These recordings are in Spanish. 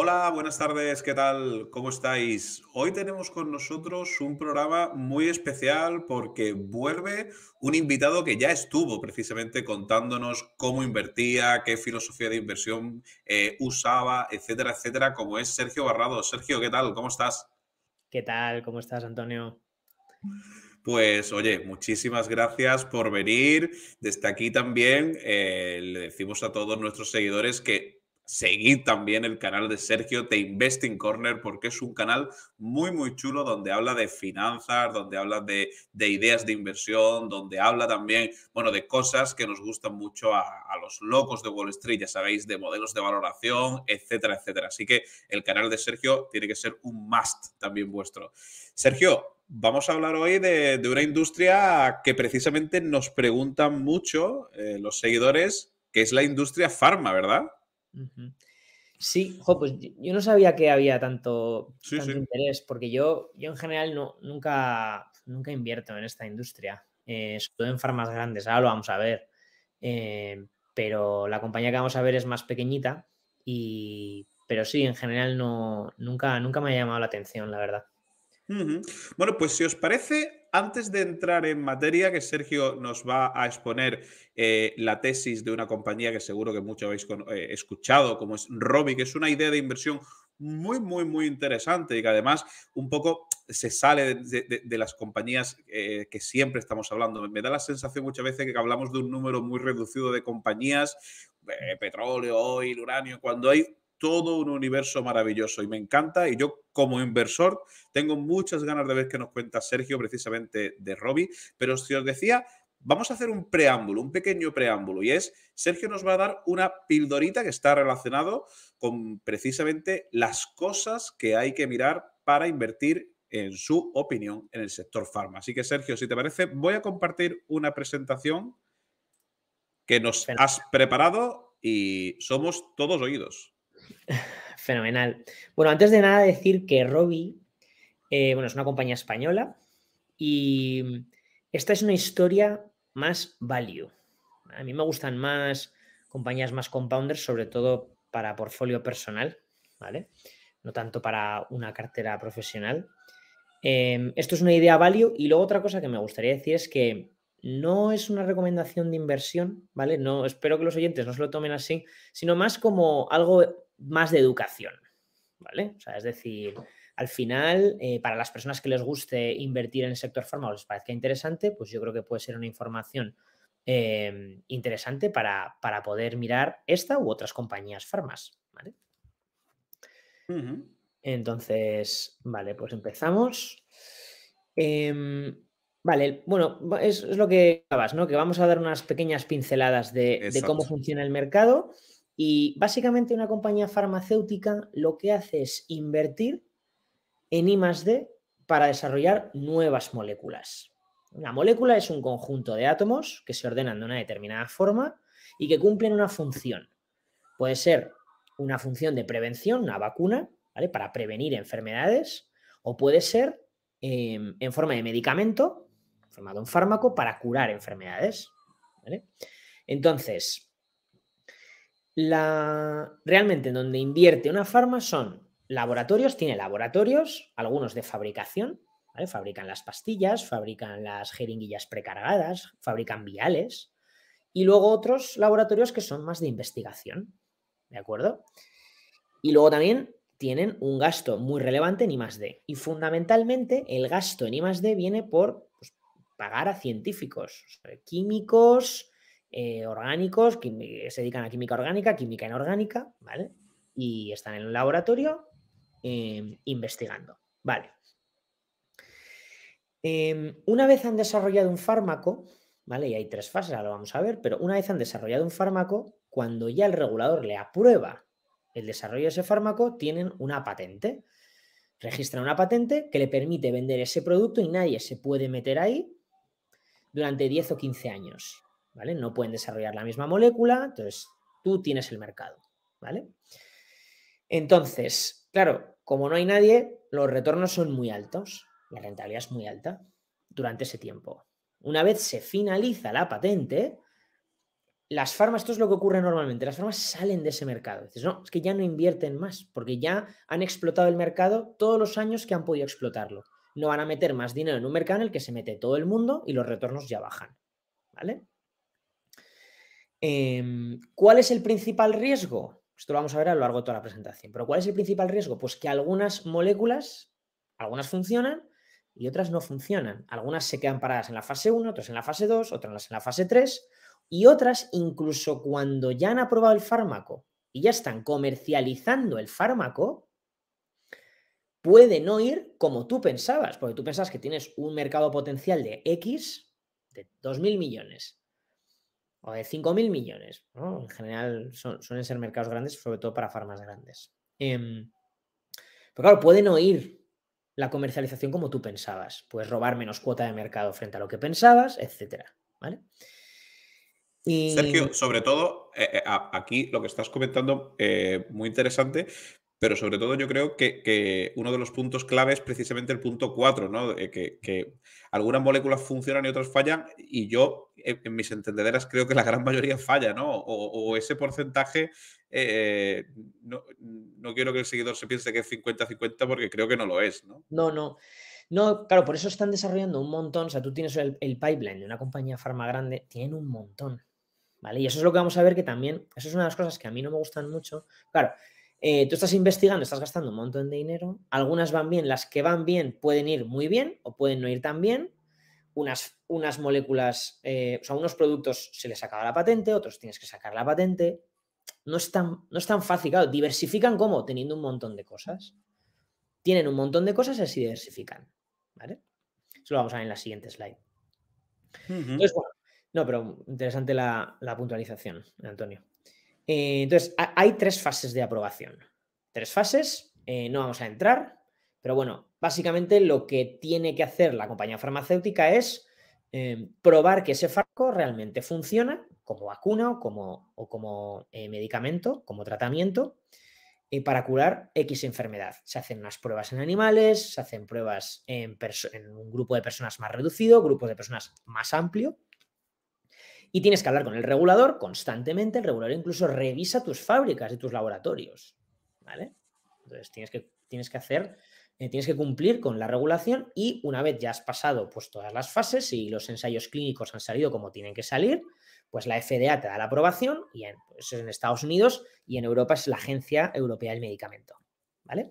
Hola, buenas tardes, ¿qué tal? ¿Cómo estáis? Hoy tenemos con nosotros un programa muy especial porque vuelve un invitado que ya estuvo precisamente contándonos cómo invertía, qué filosofía de inversión eh, usaba, etcétera, etcétera, como es Sergio Barrado. Sergio, ¿qué tal? ¿Cómo estás? ¿Qué tal? ¿Cómo estás, Antonio? Pues oye, muchísimas gracias por venir. Desde aquí también eh, le decimos a todos nuestros seguidores que Seguid también el canal de Sergio, The Investing Corner, porque es un canal muy, muy chulo donde habla de finanzas, donde habla de, ideas de inversión, donde habla también, bueno, de cosas que nos gustan mucho a, los locos de Wall Street, ya sabéis, de modelos de valoración, etcétera, etcétera. Así que el canal de Sergio tiene que ser un must también vuestro. Sergio, vamos a hablar hoy de, una industria que precisamente nos preguntan mucho eh, los seguidores, que es la industria farma, ¿verdad? Sí, pues yo no sabía que había tanto, interés, porque yo, yo en general no, nunca, nunca invierto en esta industria, eh, sobre todo en farmas grandes, ahora lo vamos a ver, eh, pero la compañía que vamos a ver es más pequeñita, y, pero sí, en general no, nunca, nunca me ha llamado la atención, la verdad. Bueno, pues si os parece, antes de entrar en materia, que Sergio nos va a exponer eh, la tesis de una compañía que seguro que muchos habéis eh, escuchado, como es Robi, que es una idea de inversión muy, muy, muy interesante y que además un poco se sale de, las compañías eh, que siempre estamos hablando. Me da la sensación muchas veces que hablamos de un número muy reducido de compañías, petróleo, oil, uranio, cuando hay todo un universo maravilloso y me encanta. Y yo, como inversor, tengo muchas ganas de ver qué nos cuenta Sergio precisamente de Robbie. Pero si os decía, vamos a hacer un preámbulo, un pequeño preámbulo. Y es, Sergio nos va a dar una pildorita que está relacionado con precisamente las cosas que hay que mirar para invertir en su opinión en el sector farma. Así que, Sergio, si te parece, voy a compartir una presentación que nos has preparado y somos todos oídos. Fenomenal. Bueno, antes de nada decir que Robi eh, bueno, es una compañía española y esta es una historia más value. A mí me gustan más compañías más compounders, sobre todo para portfolio personal, ¿vale? No tanto para una cartera profesional. Em, esto es una idea value y luego otra cosa que me gustaría decir es que no es una recomendación de inversión, ¿vale? No, espero que los oyentes no se lo tomen así, sino más como algo más de educación, ¿vale? O sea, es decir, al final, eh, para las personas que les guste invertir en el sector farmacéutico, les parezca interesante, pues yo creo que puede ser una información eh, interesante para, poder mirar esta u otras compañías farmas, ¿vale? Entonces, vale, pues empezamos. Em, vale, bueno, es, lo que acabas, ¿no? Que vamos a dar unas pequeñas pinceladas de, de cómo funciona el mercado y básicamente una compañía farmacéutica lo que hace es invertir en I +D para desarrollar nuevas moléculas. Una molécula es un conjunto de átomos que se ordenan de una determinada forma y que cumplen una función. Puede ser una función de prevención, una vacuna, ¿vale? Para prevenir enfermedades, o puede ser em, en forma de medicamento, formado un fármaco, para curar enfermedades. Entonces, la, realmente donde invierte una farma son laboratorios, tiene laboratorios, algunos de fabricación, fabrican las pastillas, fabrican las jeringuillas precargadas, fabrican viales, y luego otros laboratorios que son más de investigación, ¿de acuerdo? Y luego también tienen un gasto muy relevante en I+.D. Y fundamentalmente el gasto en I+.D. viene por pues, pagar a científicos, químicos, eh, orgánicos que se dedican a química orgánica, química inorgánica, ¿vale? Y están en un laboratorio em, investigando, ¿vale? Em, una vez han desarrollado un fármaco, ¿vale? Y hay tres fases, ahora lo vamos a ver, pero una vez han desarrollado un fármaco, cuando ya el regulador le aprueba el desarrollo de ese fármaco, tienen una patente. Registran una patente que le permite vender ese producto y nadie se puede meter ahí durante 10 o 15 años. No pueden desarrollar la misma molécula, entonces tú tienes el mercado, ¿vale? Entonces, claro, como no hay nadie, los retornos son muy altos, la rentabilidad es muy alta durante ese tiempo. Una vez se finaliza la patente, las farmas, esto es lo que ocurre normalmente, las farmas salen de ese mercado. Dices, no, es que ya no invierten más, porque ya han explotado el mercado todos los años que han podido explotarlo. No van a meter más dinero en un mercado en el que se mete todo el mundo y los retornos ya bajan. ¿Vale? Em, ¿Cuál es el principal riesgo? Esto lo vamos a ver a lo largo de toda la presentación, pero ¿cuál es el principal riesgo? Pues que algunas moléculas, algunas funcionan y otras no funcionan. Algunas se quedan paradas en la fase 1, otras en la fase 2, otras en la fase 3 y otras incluso cuando ya han aprobado el fármaco y ya están comercializando el fármaco, puede no ir como tú pensabas, porque tú pensabas que tienes un mercado potencial de X, de 2.000 millones, de 5.000 millones. ¿no? En general suelen ser mercados grandes, sobre todo para farmas grandes. Em, pero claro, pueden oír la comercialización como tú pensabas. Puedes robar menos cuota de mercado frente a lo que pensabas, etcétera. ¿vale? Y... Sergio, sobre todo, eh, eh, aquí lo que estás comentando, eh, muy interesante, pero sobre todo yo creo que, uno de los puntos clave es precisamente el punto 4, ¿no? Eh, que, algunas moléculas funcionan y otras fallan y yo eh, en, mis entendederas creo que la gran mayoría falla, ¿no? O, ese porcentaje, eh, no, quiero que el seguidor se piense que es 50-50 porque creo que no lo es, ¿no? No, no. No, claro, por eso están desarrollando un montón. O sea, tú tienes el, pipeline de una compañía farma grande, tienen un montón. ¿Vale? Y eso es lo que vamos a ver que también, eso es una de las cosas que a mí no me gustan mucho. Claro, eh, tú estás investigando, estás gastando un montón de dinero, algunas van bien, las que van bien pueden ir muy bien o pueden no ir tan bien, unas, unas moléculas, eh, o sea, unos productos se les acaba la patente, otros tienes que sacar la patente, no es tan, no fácil, claro, diversifican como teniendo un montón de cosas, tienen un montón de cosas y así diversifican, ¿vale? Eso lo vamos a ver en la siguiente slide. Entonces, bueno, no, pero interesante la puntualización, Antonio. Eh, entonces, hay tres fases de aprobación. Tres fases, eh, no vamos a entrar, pero bueno, básicamente lo que tiene que hacer la compañía farmacéutica es em, probar que ese fármaco realmente funciona como vacuna o como, o como eh, medicamento, como tratamiento, para curar X enfermedad. Se hacen unas pruebas en animales, se hacen pruebas en, en un grupo de personas más reducido, grupos de personas más amplio, y tienes que hablar con el regulador constantemente. El regulador incluso revisa tus fábricas y tus laboratorios. ¿Vale? Entonces tienes que, tienes que hacer, eh, tienes que cumplir con la regulación y una vez ya has pasado pues, todas las fases y los ensayos clínicos han salido como tienen que salir, pues la FDA te da la aprobación y en, es pues, en Estados Unidos y en Europa es la Agencia Europea del Medicamento. ¿Vale?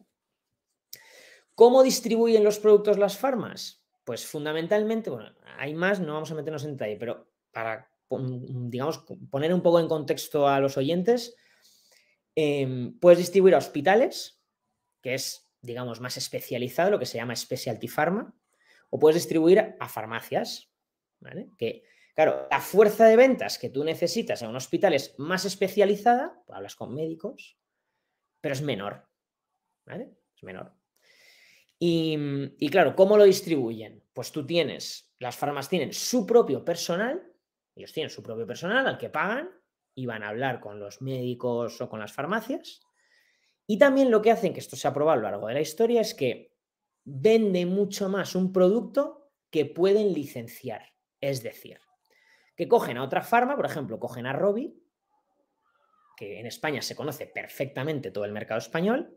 ¿Cómo distribuyen los productos las farmas? Pues fundamentalmente, bueno, hay más, no vamos a meternos en detalle, pero para digamos, poner un poco en contexto a los oyentes, em, puedes distribuir a hospitales, que es, digamos, más especializado, lo que se llama specialty pharma, o puedes distribuir a farmacias, ¿vale? Que, claro, la fuerza de ventas que tú necesitas en un hospital es más especializada, pues hablas con médicos, pero es menor, ¿vale? Es menor. Y, y claro, ¿cómo lo distribuyen? Pues tú tienes, las farmacias tienen su propio personal ellos tienen su propio personal al que pagan y van a hablar con los médicos o con las farmacias. Y también lo que hacen, que esto se ha probado a lo largo de la historia, es que venden mucho más un producto que pueden licenciar. Es decir, que cogen a otra farma, por ejemplo, cogen a Robi, que en España se conoce perfectamente todo el mercado español,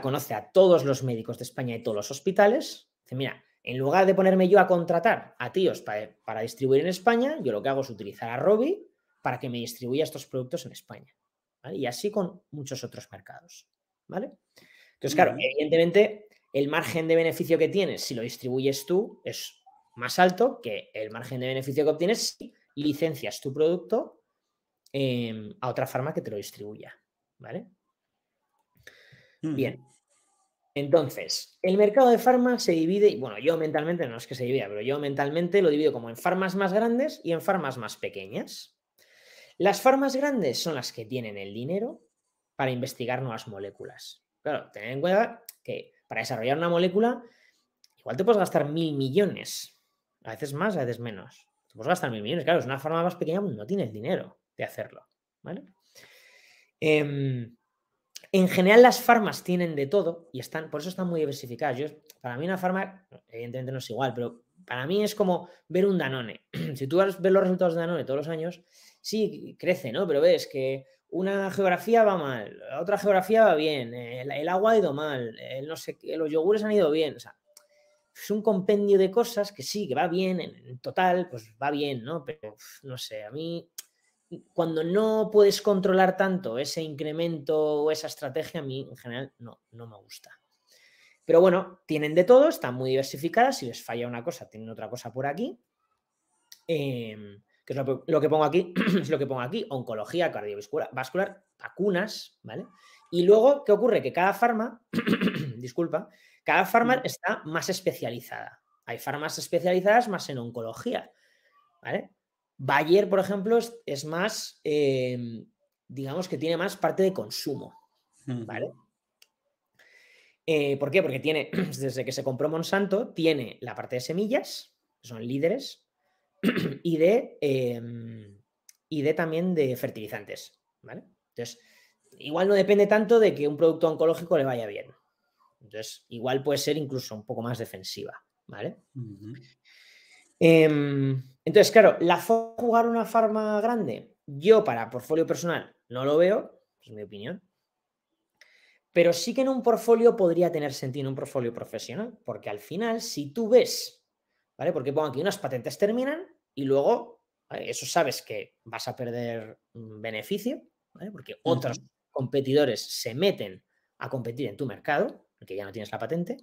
conoce a todos los médicos de España y todos los hospitales. Dice, mira, en lugar de ponerme yo a contratar a tíos para, distribuir en España, yo lo que hago es utilizar a Robi para que me distribuya estos productos en España. Y así con muchos otros mercados. ¿vale? Entonces, claro, evidentemente el margen de beneficio que tienes si lo distribuyes tú es más alto que el margen de beneficio que obtienes si licencias tu producto em, a otra farma que te lo distribuya. ¿Vale? Bien. Entonces, el mercado de farma se divide, bueno, yo mentalmente, no es que se divida, pero yo mentalmente lo divido como en farmas más grandes y en farmas más pequeñas. Las farmas grandes son las que tienen el dinero para investigar nuevas moléculas. Claro, ten en cuenta que para desarrollar una molécula, igual te puedes gastar mil millones, a veces más, a veces menos. Te puedes gastar mil millones, claro, es una farma más pequeña, pues no no el dinero de hacerlo, ¿vale? Em, en general, las farmas tienen de todo y están, por eso están muy diversificadas. para mí, una farma, evidentemente no es igual, pero para mí es como ver un Danone. si tú ves los resultados de Danone todos los años, sí crece, ¿no? Pero ves que una geografía va mal, otra geografía va bien, el, agua ha ido mal, no sé, los yogures han ido bien. O sea, es un compendio de cosas que sí, que va bien, en, total, pues va bien, ¿no? Pero no sé, a mí cuando no puedes controlar tanto ese incremento o esa estrategia, a mí en general no, me gusta. Pero bueno, tienen de todo, están muy diversificadas. Si les falla una cosa, tienen otra cosa por aquí. Em, que es lo, que pongo aquí, es lo que pongo aquí, oncología, cardiovascular, vacunas, ¿vale? Y luego, ¿qué ocurre? Que cada farma, disculpa, cada farma mm. está más especializada. Hay farmas especializadas más en oncología, ¿vale? Bayer, por ejemplo, es, más, em, digamos que tiene más parte de consumo, ¿vale? Eh, ¿Por qué? Porque tiene, desde que se compró Monsanto, tiene la parte de semillas, son líderes, y de, em, y de también de fertilizantes, ¿vale? Entonces, igual no depende tanto de que un producto oncológico le vaya bien. Entonces, igual puede ser incluso un poco más defensiva, ¿vale? Entonces, claro, ¿la jugar una farma grande? Yo para portfolio personal no lo veo, es mi opinión. Pero sí que en un portfolio podría tener sentido, en un portfolio profesional, porque al final, si tú ves, ¿vale? Porque pongo aquí unas patentes terminan y luego, eh, eso sabes que vas a perder beneficio, ¿vale? Porque otros competidores se meten a competir en tu mercado, porque ya no tienes la patente,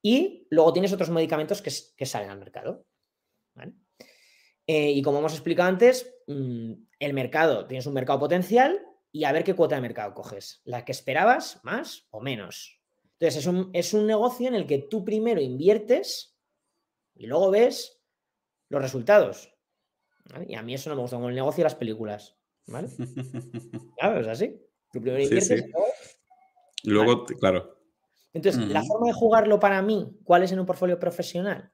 y luego tienes otros medicamentos que, que salen al mercado, ¿vale? Eh, y como hemos explicado antes, mm, el mercado, tienes un mercado potencial y a ver qué cuota de mercado coges, la que esperabas, más o menos. Entonces, es un, negocio en el que tú primero inviertes y luego ves los resultados. Y a mí eso no me gusta, como el negocio y las películas. ¿Vale? claro, es así. Tú primero inviertes y luego... claro. Entonces, la forma de jugarlo para mí, ¿cuál es en un portfolio profesional?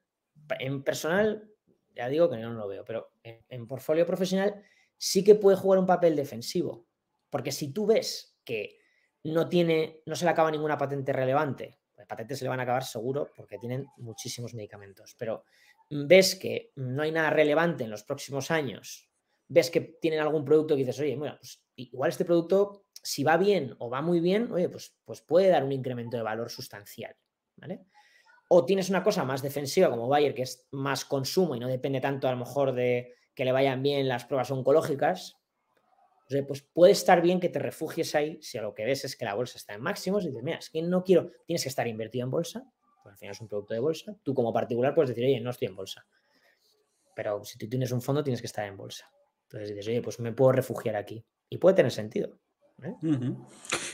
En personal, ya digo que no lo veo, pero en, porfolio profesional sí que puede jugar un papel defensivo. Porque si tú ves que no tiene, no se le acaba ninguna patente relevante, patentes se le van a acabar seguro porque tienen muchísimos medicamentos, pero ves que no hay nada relevante en los próximos años, ves que tienen algún producto que dices, oye, bueno, pues igual este producto, si va bien o va muy bien, oye, pues, pues puede dar un incremento de valor sustancial, ¿vale? o tienes una cosa más defensiva como Bayer, que es más consumo y no depende tanto a lo mejor de que le vayan bien las pruebas oncológicas, pues, pues puede estar bien que te refugies ahí si lo que ves es que la bolsa está en máximos y dices, mira, es que no quiero, tienes que estar invertido en bolsa, porque al final es un producto de bolsa, tú como particular puedes decir, oye, no estoy en bolsa, pero si tú tienes un fondo tienes que estar en bolsa. Entonces dices, oye, pues me puedo refugiar aquí y puede tener sentido. ¿eh?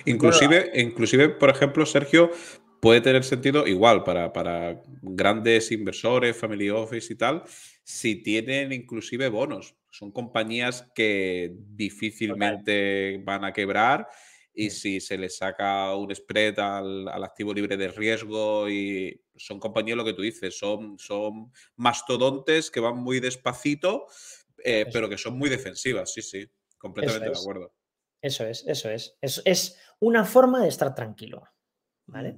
Inclusive, inclusive, por ejemplo, Sergio, puede tener sentido igual para, para, grandes inversores, family office y tal, si tienen inclusive bonos. Son compañías que difícilmente van a quebrar y si se les saca un spread al, activo libre de riesgo y son compañías lo que tú dices, son, son mastodontes que van muy despacito, eh, pero que son muy defensivas, sí, sí, completamente de acuerdo. Eso es, eso es. Es, una forma de estar tranquilo. ¿Vale?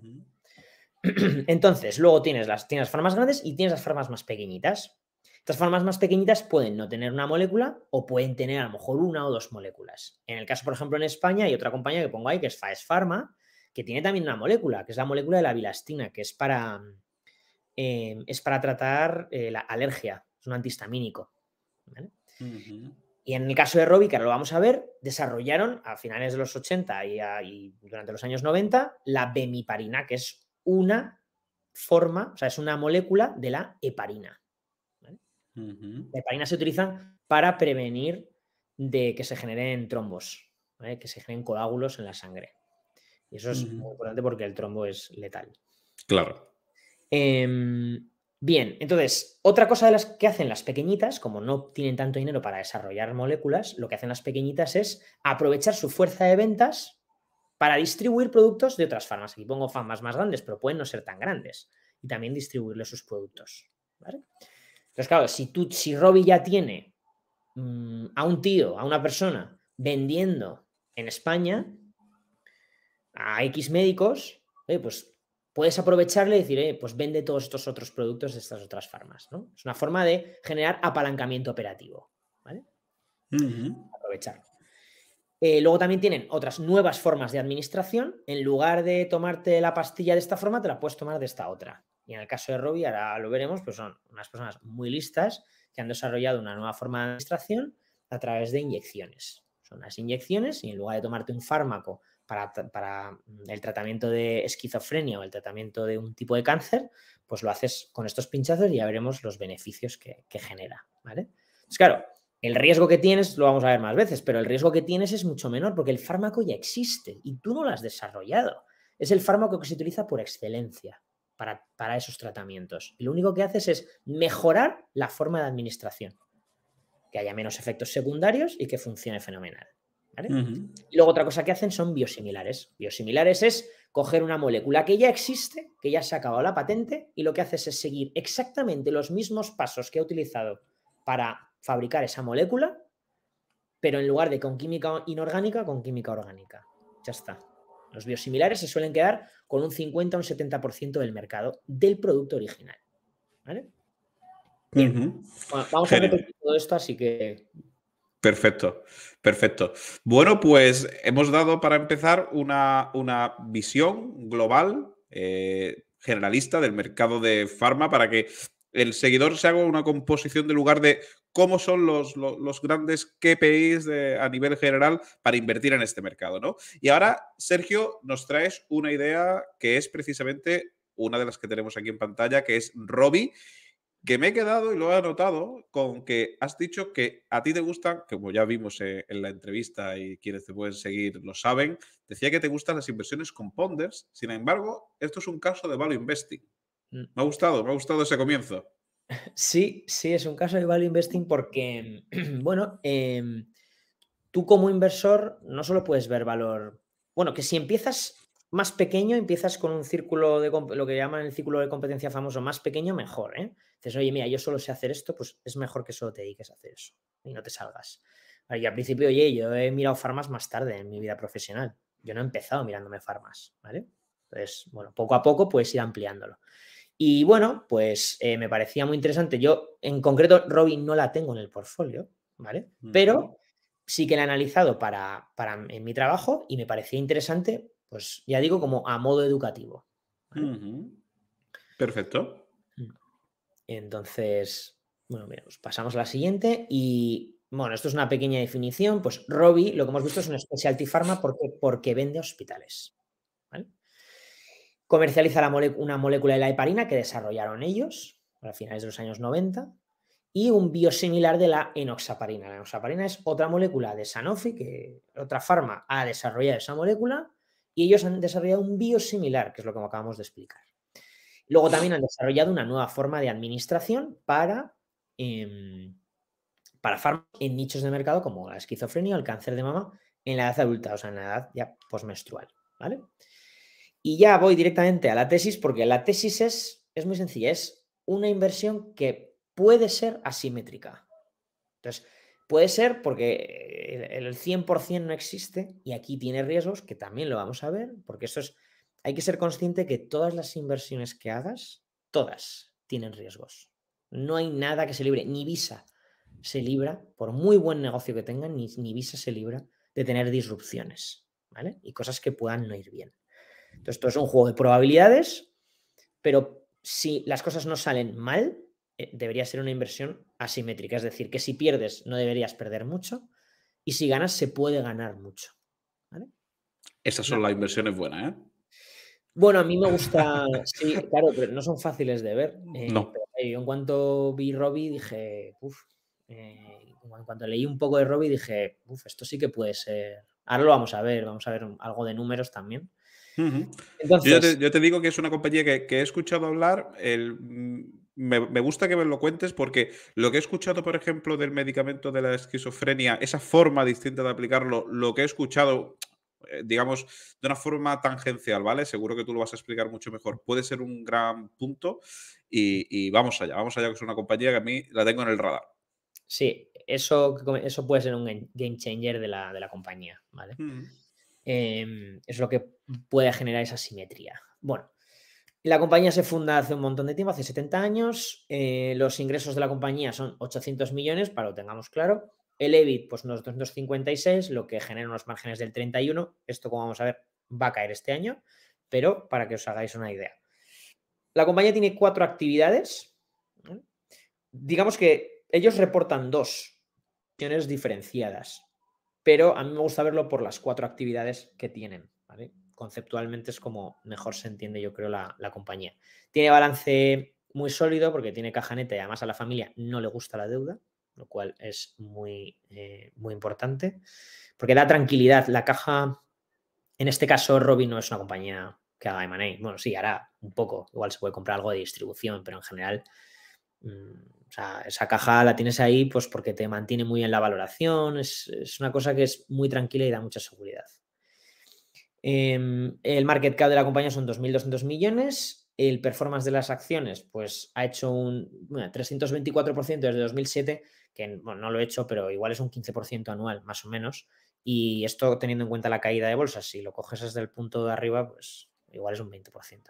Entonces, luego tienes las, tienes grandes y tienes las formas más pequeñitas. Estas formas más pequeñitas pueden no tener una molécula o pueden tener a lo mejor una o dos moléculas. En el caso, por ejemplo, en España hay otra compañía que pongo ahí que es Faes Pharma, que tiene también una molécula, que es la molécula de la bilastina, que es para, eh, es para tratar eh, la alergia, es un antihistamínico. Y en el caso de Robi, que lo vamos a ver, desarrollaron a finales de los 80 y, y durante los años 90 la bemiparina, que es una forma, o sea, es una molécula de la heparina. La heparina se utiliza para prevenir de que se generen trombos, que se generen coágulos en la sangre. Y eso es muy importante porque el trombo es letal. Claro. Em, bien, entonces, otra cosa de las que hacen las pequeñitas, como no tienen tanto dinero para desarrollar moléculas, lo que hacen las pequeñitas es aprovechar su fuerza de ventas para distribuir productos de otras farmas. Aquí pongo farmas más grandes, pero pueden no ser tan grandes. Y también distribuirle sus productos. ¿vale? Entonces, claro, si, tú, Robbie ya tiene mm, a un tío, a una persona vendiendo en España a X médicos, pues puedes aprovecharle y decir, pues vende todos estos otros productos de estas otras farmas. ¿no? Es una forma de generar apalancamiento operativo. ¿vale? Aprovecharlo. Eh, luego también tienen otras nuevas formas de administración. En lugar de tomarte la pastilla de esta forma, te la puedes tomar de esta otra. Y en el caso de Robbie, ahora lo veremos, pues son unas personas muy listas que han desarrollado una nueva forma de administración a través de inyecciones. Son las inyecciones y en lugar de tomarte un fármaco para, mm, el tratamiento de esquizofrenia o el tratamiento de un tipo de cáncer, pues lo haces con estos pinchazos y ya veremos los beneficios que, genera. ¿vale? Pues claro, el riesgo que tienes, lo vamos a ver más veces, pero el riesgo que tienes es mucho menor porque el fármaco ya existe y tú no lo has desarrollado. Es el fármaco que se utiliza por excelencia para, esos tratamientos. lo único que haces es mejorar la forma de administración, que haya menos efectos secundarios y que funcione fenomenal. luego otra cosa que hacen son biosimilares. Biosimilares es coger una molécula que ya existe, que ya se ha acabado la patente, y lo que haces es seguir exactamente los mismos pasos que ha utilizado para fabricar esa molécula, pero en lugar de con química inorgánica, con química orgánica. Ya está. Los biosimilares se suelen quedar con un 50 o un 70% del mercado del producto original. vamos a repetir todo esto, así que Perfecto, perfecto. Bueno, pues hemos dado para empezar una, visión global, eh, generalista del mercado de farma para que el seguidor se haga una composición de lugar de cómo son los, los, grandes KPIs a nivel general para invertir en este mercado, ¿no? Y ahora, Sergio, nos traes una idea que es precisamente una de las que tenemos aquí en pantalla, que es Robbie, que me he quedado y lo he anotado con que has dicho que a ti te gustan, como ya vimos eh, en la entrevista y quienes te pueden seguir lo saben, decía que te gustan las inversiones con ponders, sin embargo, esto es un caso de value investing. Mm. Me ha gustado, me ha gustado ese comienzo. Sí, sí, es un caso de value investing porque, bueno, em, tú como inversor no solo puedes ver valor. Bueno, que si empiezas más pequeño, empiezas con un círculo de lo que llaman el círculo de competencia famoso más pequeño, mejor, ¿eh? Dices, oye, mira, yo solo sé hacer esto, pues es mejor que solo te dediques a hacer eso y no te salgas. Y al principio, oye, yo he mirado farmas más tarde en mi vida profesional. Yo no he empezado mirándome farmas, ¿vale? Entonces, bueno, poco a poco puedes ir ampliándolo. Y bueno, pues eh, me parecía muy interesante. Yo, en concreto, Robin no la tengo en el portfolio, ¿vale? Pero sí que la he analizado para, en mi trabajo y me parecía interesante, pues ya digo, como a modo educativo. Perfecto. Mm. Entonces, bueno, mira, pues pasamos a la siguiente y. Bueno, esto es una pequeña definición. Pues robbie lo que hemos visto es una specialty pharma porque, porque vende hospitales. Comercializa una molécula de la heparina que desarrollaron ellos a finales de los años 90 y un biosimilar de la enoxaparina. La enoxaparina es otra molécula de Sanofi, que otra farma ha desarrollado esa molécula y ellos han desarrollado un biosimilar, que es lo que acabamos de explicar. Luego también han desarrollado una nueva forma de administración para, eh, para fármacos en nichos de mercado como la esquizofrenia o el cáncer de mama en la edad adulta, o sea, en la edad ya posmenstrual. ¿vale? Y ya voy directamente a la tesis porque la tesis es, es muy sencilla, es una inversión que puede ser asimétrica. Entonces, puede ser porque eh, el, 100% no existe y aquí tiene riesgos que también lo vamos a ver, porque eso es, hay que ser consciente que todas las inversiones que hagas, todas tienen riesgos. No hay nada que se libre, ni Visa se libra, por muy buen negocio que tengan, ni, ni Visa se libra de tener disrupciones, ¿vale? Y cosas que puedan no ir bien. Entonces, esto es un juego de probabilidades, pero si las cosas no salen mal, eh, debería ser una inversión asimétrica. Es decir, que si pierdes, no deberías perder mucho, y si ganas, se puede ganar mucho. ¿vale? Esas son las inversiones buenas, ¿eh? Bueno, a mí me gusta, sí, claro, pero no son fáciles de ver. Eh, no. yo en cuanto vi Robbie dije, uff, en cuanto leí un poco de Robbie dije, uff, esto sí que puede ser. Ahora lo vamos a ver, vamos a ver algo de números también yo, te, digo que es una compañía que, he escuchado hablar. Mm, me, gusta que me lo cuentes porque lo que he escuchado, por ejemplo, del medicamento de la esquizofrenia, esa forma distinta de aplicarlo, lo que he escuchado, eh, digamos, de una forma tangencial, ¿vale? Seguro que tú lo vas a explicar mucho mejor. Puede ser un gran punto y, vamos allá, vamos allá, que es una compañía que a mí la tengo en el radar. Sí, eso, eso puede ser un game changer de la, compañía, ¿vale? Em, es lo que puede generar esa simetría. Bueno, la compañía se funda hace un montón de tiempo, hace 70 años. Eh, los ingresos de la compañía son 800 millones, para lo tengamos claro. El EBIT, pues unos 256, lo que genera unos márgenes del 31. Esto, como vamos a ver, va a caer este año, pero para que os hagáis una idea. La compañía tiene cuatro actividades. Digamos que ellos reportan dos diferenciadas pero a mí me gusta verlo por las cuatro actividades que tienen. Conceptualmente es como mejor se entiende, yo creo, la, compañía. Tiene balance muy sólido porque tiene caja neta y además a la familia no le gusta la deuda, lo cual es muy, eh, muy importante, porque da tranquilidad. La caja, en este caso, Robin no es una compañía que haga M&A. Bueno, sí, hará un poco. Igual se puede comprar algo de distribución, pero en general Mm, o sea, esa caja la tienes ahí pues porque te mantiene muy en la valoración, es, una cosa que es muy tranquila y da mucha seguridad. Em, el market cap de la compañía son 2.200 millones, el performance de las acciones pues ha hecho un bueno, 324% desde 2007, que no lo he hecho, pero igual es un 15% anual más o menos, y esto teniendo en cuenta la caída de bolsas, si lo coges desde el punto de arriba, pues igual es un 20%.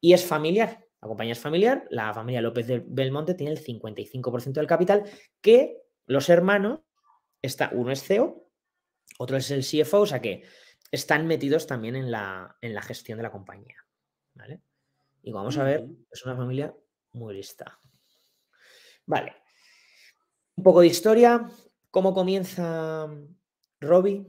Y es familiar, la compañía es familiar, la familia López de Belmonte tiene el 55% del capital que los hermanos, está, uno es CEO, otro es el CFO, o sea que están metidos también en la, gestión de la compañía. ¿vale? Y como vamos a ver, es una familia muy lista. Vale. Un poco de historia. ¿Cómo comienza Robbie?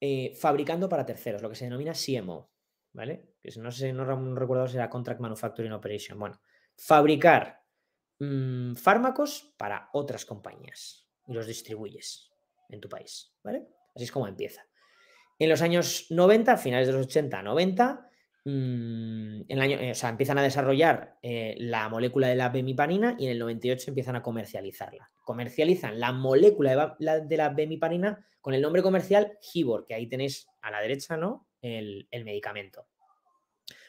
Eh, fabricando para terceros, lo que se denomina CMO. ¿Vale? que no sé, no, recuerdo si era Contract Manufacturing Operation. Bueno, fabricar mm, fármacos para otras compañías y los distribuyes en tu país, Así es como empieza. En los años 90, finales de los 80, 90, mm, en eh, empiezan a desarrollar eh, la molécula de la bemipanina y en el 98 empiezan a comercializarla. Comercializan la molécula de la, de con el nombre comercial Hibor, que ahí tenéis a la derecha, ¿no? el, el medicamento.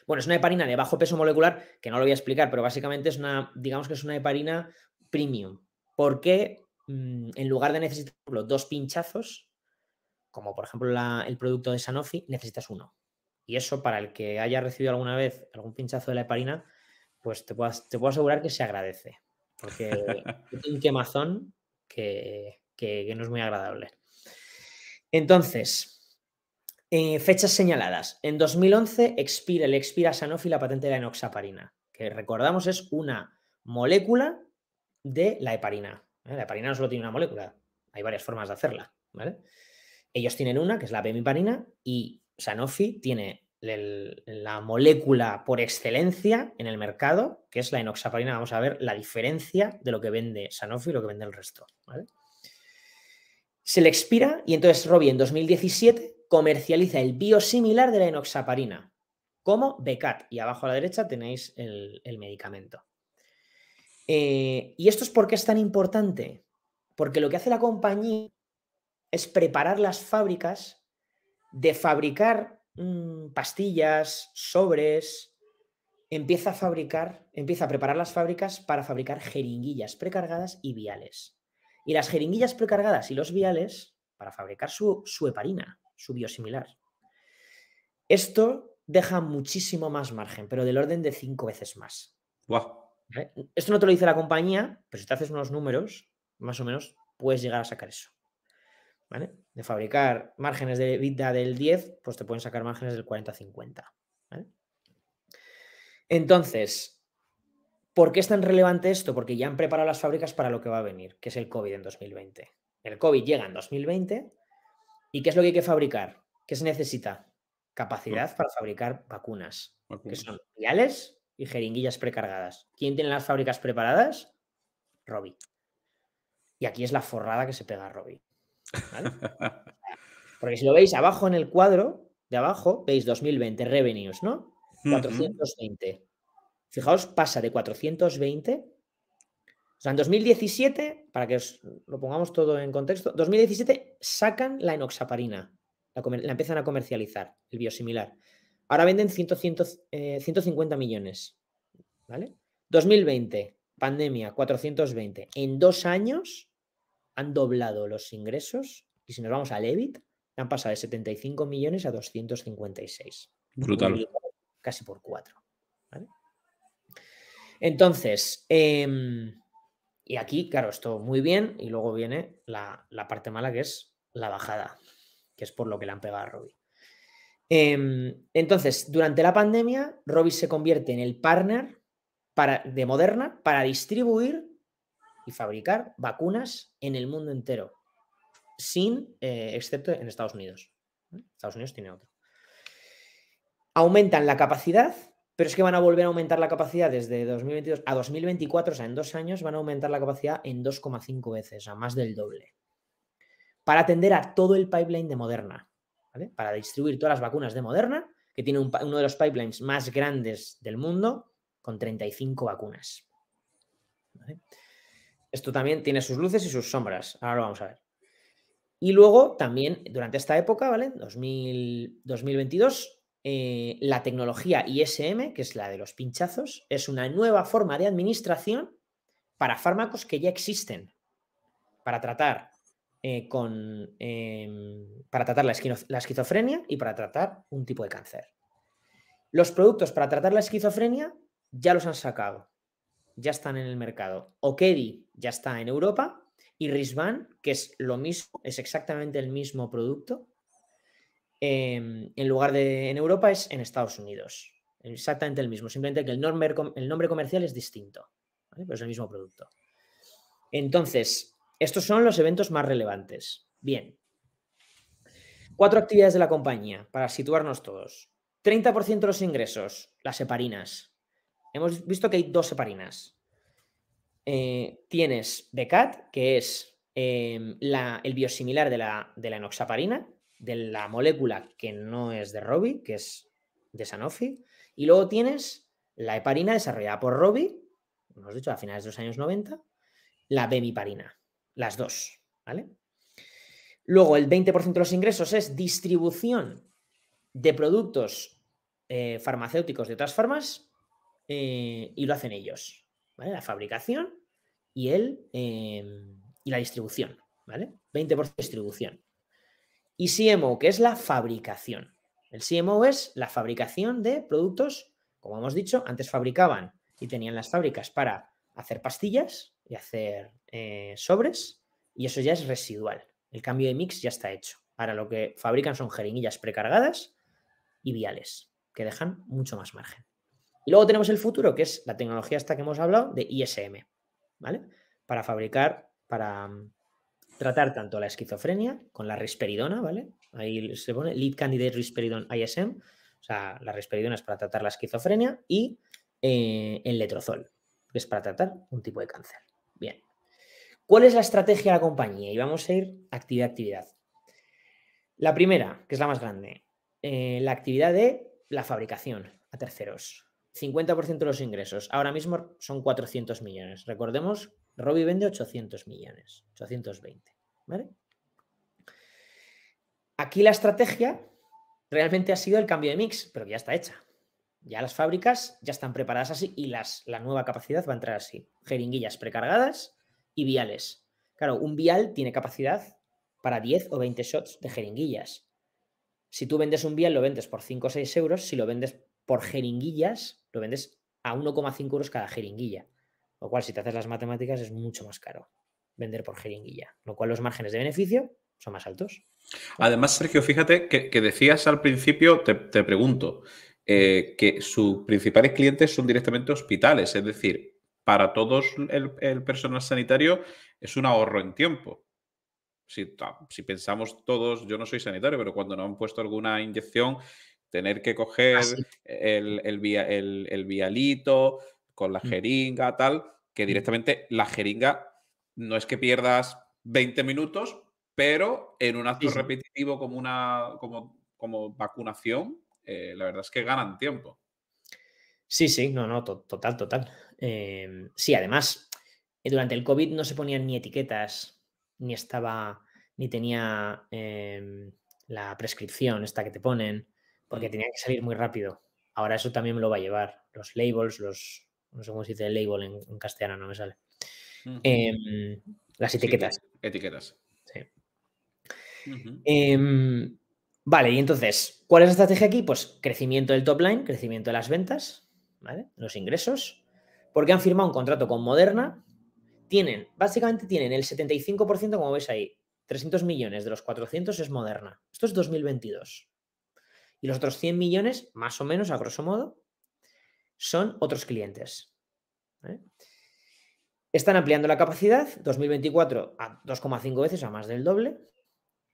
Bueno, es una heparina de bajo peso molecular, que no lo voy a explicar, pero básicamente es una, digamos que es una heparina premium. porque mm, en lugar de necesitar dos pinchazos, como por ejemplo el producto de Sanofi, necesitas uno. Y eso para el que haya recibido alguna vez algún pinchazo de la heparina, pues te puedo, asegurar que se agradece. Porque es un quemazón que no es muy agradable. Entonces, eh, fechas señaladas. En 2011 expira, le expira Sanofi la patente de la enoxaparina, que recordamos es una molécula de la heparina. La heparina no solo tiene una molécula, hay varias formas de hacerla. Ellos tienen una, que es la pemiparina, y Sanofi tiene la molécula por excelencia en el mercado, que es la enoxaparina. Vamos a ver la diferencia de lo que vende Sanofi y lo que vende el resto. Se le expira y entonces Robbie en 2017 comercializa el biosimilar de la enoxaparina, como Becat. Y abajo a la derecha tenéis el, medicamento. Eh, ¿Y esto es por qué es tan importante? Porque lo que hace la compañía es preparar las fábricas de fabricar mm, pastillas, sobres, empieza a fabricar, empieza a preparar las fábricas para fabricar jeringuillas precargadas y viales. Y las jeringuillas precargadas y los viales para fabricar su, su heparina su biosimilar. Esto deja muchísimo más margen, pero del orden de cinco veces más. Wow. ¿Eh? Esto no te lo dice la compañía, pero si te haces unos números, más o menos, puedes llegar a sacar eso. De fabricar márgenes de vida del 10, pues te pueden sacar márgenes del 40-50. Entonces, ¿por qué es tan relevante esto? Porque ya han preparado las fábricas para lo que va a venir, que es el COVID en 2020. El COVID llega en 2020 ¿Y qué es lo que hay que fabricar? ¿Qué se necesita? Capacidad para fabricar vacunas, que son viales y jeringuillas precargadas. ¿Quién tiene las fábricas preparadas? Robbie. Y aquí es la forrada que se pega a Robbie. Porque si lo veis abajo en el cuadro, de abajo, veis 2020, revenues, ¿no? 420. Fijaos, pasa de 420 o sea, en 2017, para que os lo pongamos todo en contexto, 2017 sacan la enoxaparina, la, empiezan a comercializar, el biosimilar. Ahora venden 150 eh, millones. ¿Vale? 2020, pandemia, 420. En dos años han doblado los ingresos y si nos vamos al EBIT, han pasado de 75 millones a 256. Brutal. Casi por cuatro. ¿vale? Entonces, em, y aquí, claro, esto muy bien y luego viene la, parte mala que es la bajada, que es por lo que le han pegado a Robbie. Em, entonces, durante la pandemia, Robbie se convierte en el partner para, de Moderna para distribuir y fabricar vacunas en el mundo entero, sin, eh, excepto en Estados Unidos. ¿eh? Estados Unidos tiene otro. Aumentan la capacidad pero es que van a volver a aumentar la capacidad desde 2022 a 2024, o sea, en dos años van a aumentar la capacidad en 2,5 veces, o sea, más del doble, para atender a todo el pipeline de Moderna, ¿vale? Para distribuir todas las vacunas de Moderna, que tiene uno de los pipelines más grandes del mundo, con 35 vacunas. Esto también tiene sus luces y sus sombras, ahora lo vamos a ver. Y luego también durante esta época, ¿vale? 2022, eh, la tecnología ISM, que es la de los pinchazos, es una nueva forma de administración para fármacos que ya existen, para tratar, eh, em, para tratar la, esquizofrenia y para tratar un tipo de cáncer. Los productos para tratar la esquizofrenia ya los han sacado, ya están en el mercado. Okedi ya está en Europa y Risvan, que es lo mismo, es exactamente el mismo producto, Em, en lugar de en Europa es en Estados Unidos. Exactamente el mismo, simplemente que el nombre, el nombre comercial es distinto, pero es el mismo producto. Entonces, estos son los eventos más relevantes. Bien. Cuatro actividades de la compañía, para situarnos todos. 30% de los ingresos, las heparinas. Hemos visto que hay dos heparinas. Eh, tienes BECAT, que es em, el biosimilar la, de la enoxaparina, de la molécula que no es de Robi, que es de Sanofi, y luego tienes la heparina desarrollada por Robi, hemos dicho a finales de los años 90, la bemiparina, las dos, ¿vale? Luego el 20% de los ingresos es distribución de productos eh, farmacéuticos de otras farmas eh, y lo hacen ellos, ¿vale? La fabricación y, eh, y la distribución, ¿vale? 20% de distribución. Y CMO, que es la fabricación. El CMO es la fabricación de productos, como hemos dicho, antes fabricaban y tenían las fábricas para hacer pastillas y hacer eh, sobres, y eso ya es residual. El cambio de mix ya está hecho. Ahora lo que fabrican son jeringuillas precargadas y viales, que dejan mucho más margen. Y luego tenemos el futuro, que es la tecnología esta que hemos hablado de ISM, ¿vale? Para fabricar, para mm, tratar tanto la esquizofrenia con la risperidona, ¿vale? Ahí se pone Lead Candidate Risperidon ISM, o sea, la risperidona es para tratar la esquizofrenia y eh, el letrozol, que es para tratar un tipo de cáncer. Bien. ¿Cuál es la estrategia de la compañía? Y vamos a ir actividad actividad. La primera, que es la más grande, eh, la actividad de la fabricación a terceros. 50% de los ingresos. Ahora mismo son 400 millones. Recordemos Robbie vende 800 millones, 820, ¿vale? Aquí la estrategia realmente ha sido el cambio de mix, pero ya está hecha. Ya las fábricas ya están preparadas así y las, la nueva capacidad va a entrar así. Jeringuillas precargadas y viales. Claro, un vial tiene capacidad para 10 o 20 shots de jeringuillas. Si tú vendes un vial, lo vendes por 5 o 6 euros. Si lo vendes por jeringuillas, lo vendes a 1,5 euros cada jeringuilla. Lo cual, si te haces las matemáticas, es mucho más caro vender por jeringuilla, lo cual los márgenes de beneficio son más altos. Además, Sergio, fíjate que, decías al principio, te, pregunto, eh, que sus principales clientes son directamente hospitales, es decir, para todos el, personal sanitario es un ahorro en tiempo. Si, si, pensamos todos, yo no soy sanitario, pero cuando nos han puesto alguna inyección, tener que coger ah, el, el, vialito, con la mm. jeringa, tal, que mm. directamente la jeringa no es que pierdas 20 minutos, pero en un acto repetitivo como una como, como vacunación, eh, la verdad es que ganan tiempo. Sí, sí, no, no, total, total. Em, sí, además, eh, durante el COVID no se ponían ni etiquetas, ni estaba, ni tenía em, la prescripción esta que te ponen, porque mm. tenía que salir muy rápido. Ahora eso también me lo va a llevar. Los labels, los, no sé cómo se dice label en, castellano, no me sale. Em, las etiquetas. Etiquetas. Em, vale, y entonces, ¿cuál es la estrategia aquí? Pues crecimiento del top line, crecimiento de las ventas, Los ingresos, porque han firmado un contrato con Moderna. Tienen, básicamente tienen el 75%, como veis ahí, 300 millones de los 400 es Moderna. Esto es 2022. Y los otros 100 millones, más o menos, a grosso modo, son otros clientes. ¿eh? Están ampliando la capacidad, 2024 a 2,5 veces, a más del doble.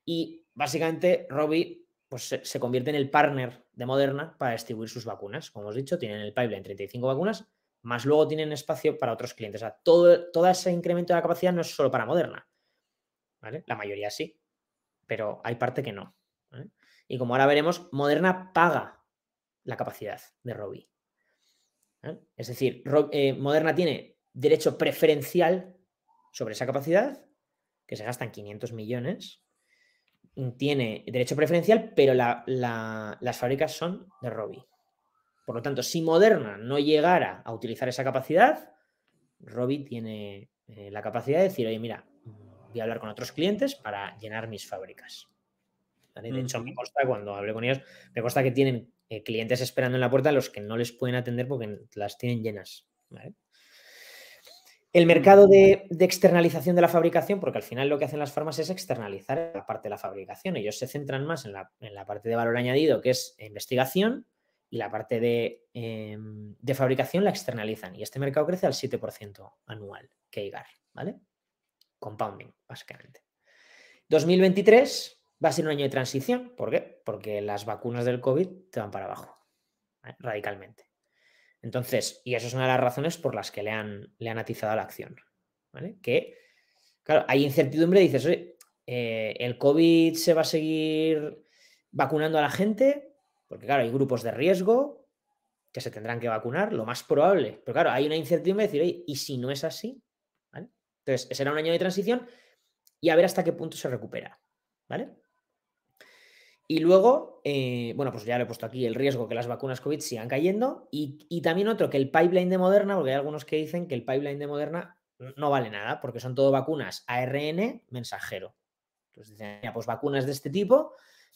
Y básicamente Robi pues, se, convierte en el partner de Moderna para distribuir sus vacunas. Como os he dicho, tienen el pipeline 35 vacunas, más luego tienen espacio para otros clientes. O sea, todo, ese incremento de la capacidad no es solo para Moderna. La mayoría sí, pero hay parte que no. ¿eh? Y como ahora veremos, Moderna paga la capacidad de Robi. ¿eh? Es decir, eh, Moderna tiene derecho preferencial sobre esa capacidad, que se gastan 500 millones, tiene derecho preferencial, pero las fábricas son de Robi. Por lo tanto, si Moderna no llegara a utilizar esa capacidad, Robi tiene eh, la capacidad de decir, oye, mira, voy a hablar con otros clientes para llenar mis fábricas. De hecho, me consta, cuando hablé con ellos, me consta que tienen eh, clientes esperando en la puerta a los que no les pueden atender porque las tienen llenas. El mercado de, externalización de la fabricación, porque al final lo que hacen las farmas es externalizar la parte de la fabricación. Ellos se centran más en la, parte de valor añadido, que es investigación, y la parte de, em, fabricación la externalizan. Y este mercado crece al 7% anual, que ¿vale? Compounding, básicamente. 2023, Va a ser un año de transición. ¿Por qué? Porque las vacunas del COVID te van para abajo, ¿eh? radicalmente. Entonces, y eso es una de las razones por las que le han, le han atizado la acción. ¿vale? Que, claro, hay incertidumbre, dices, oye, eh, ¿el COVID se va a seguir vacunando a la gente? Porque, claro, hay grupos de riesgo que se tendrán que vacunar, lo más probable. Pero, claro, hay una incertidumbre de decir, oye, ¿y si no es así? ¿Vale? Entonces, será un año de transición y a ver hasta qué punto se recupera. ¿Vale? Y luego, eh, bueno, pues ya le he puesto aquí, el riesgo que las vacunas COVID sigan cayendo. Y, también otro, que el pipeline de Moderna, porque hay algunos que dicen que el pipeline de Moderna no vale nada, porque son todo vacunas ARN mensajero. Entonces dicen, ya, pues vacunas de este tipo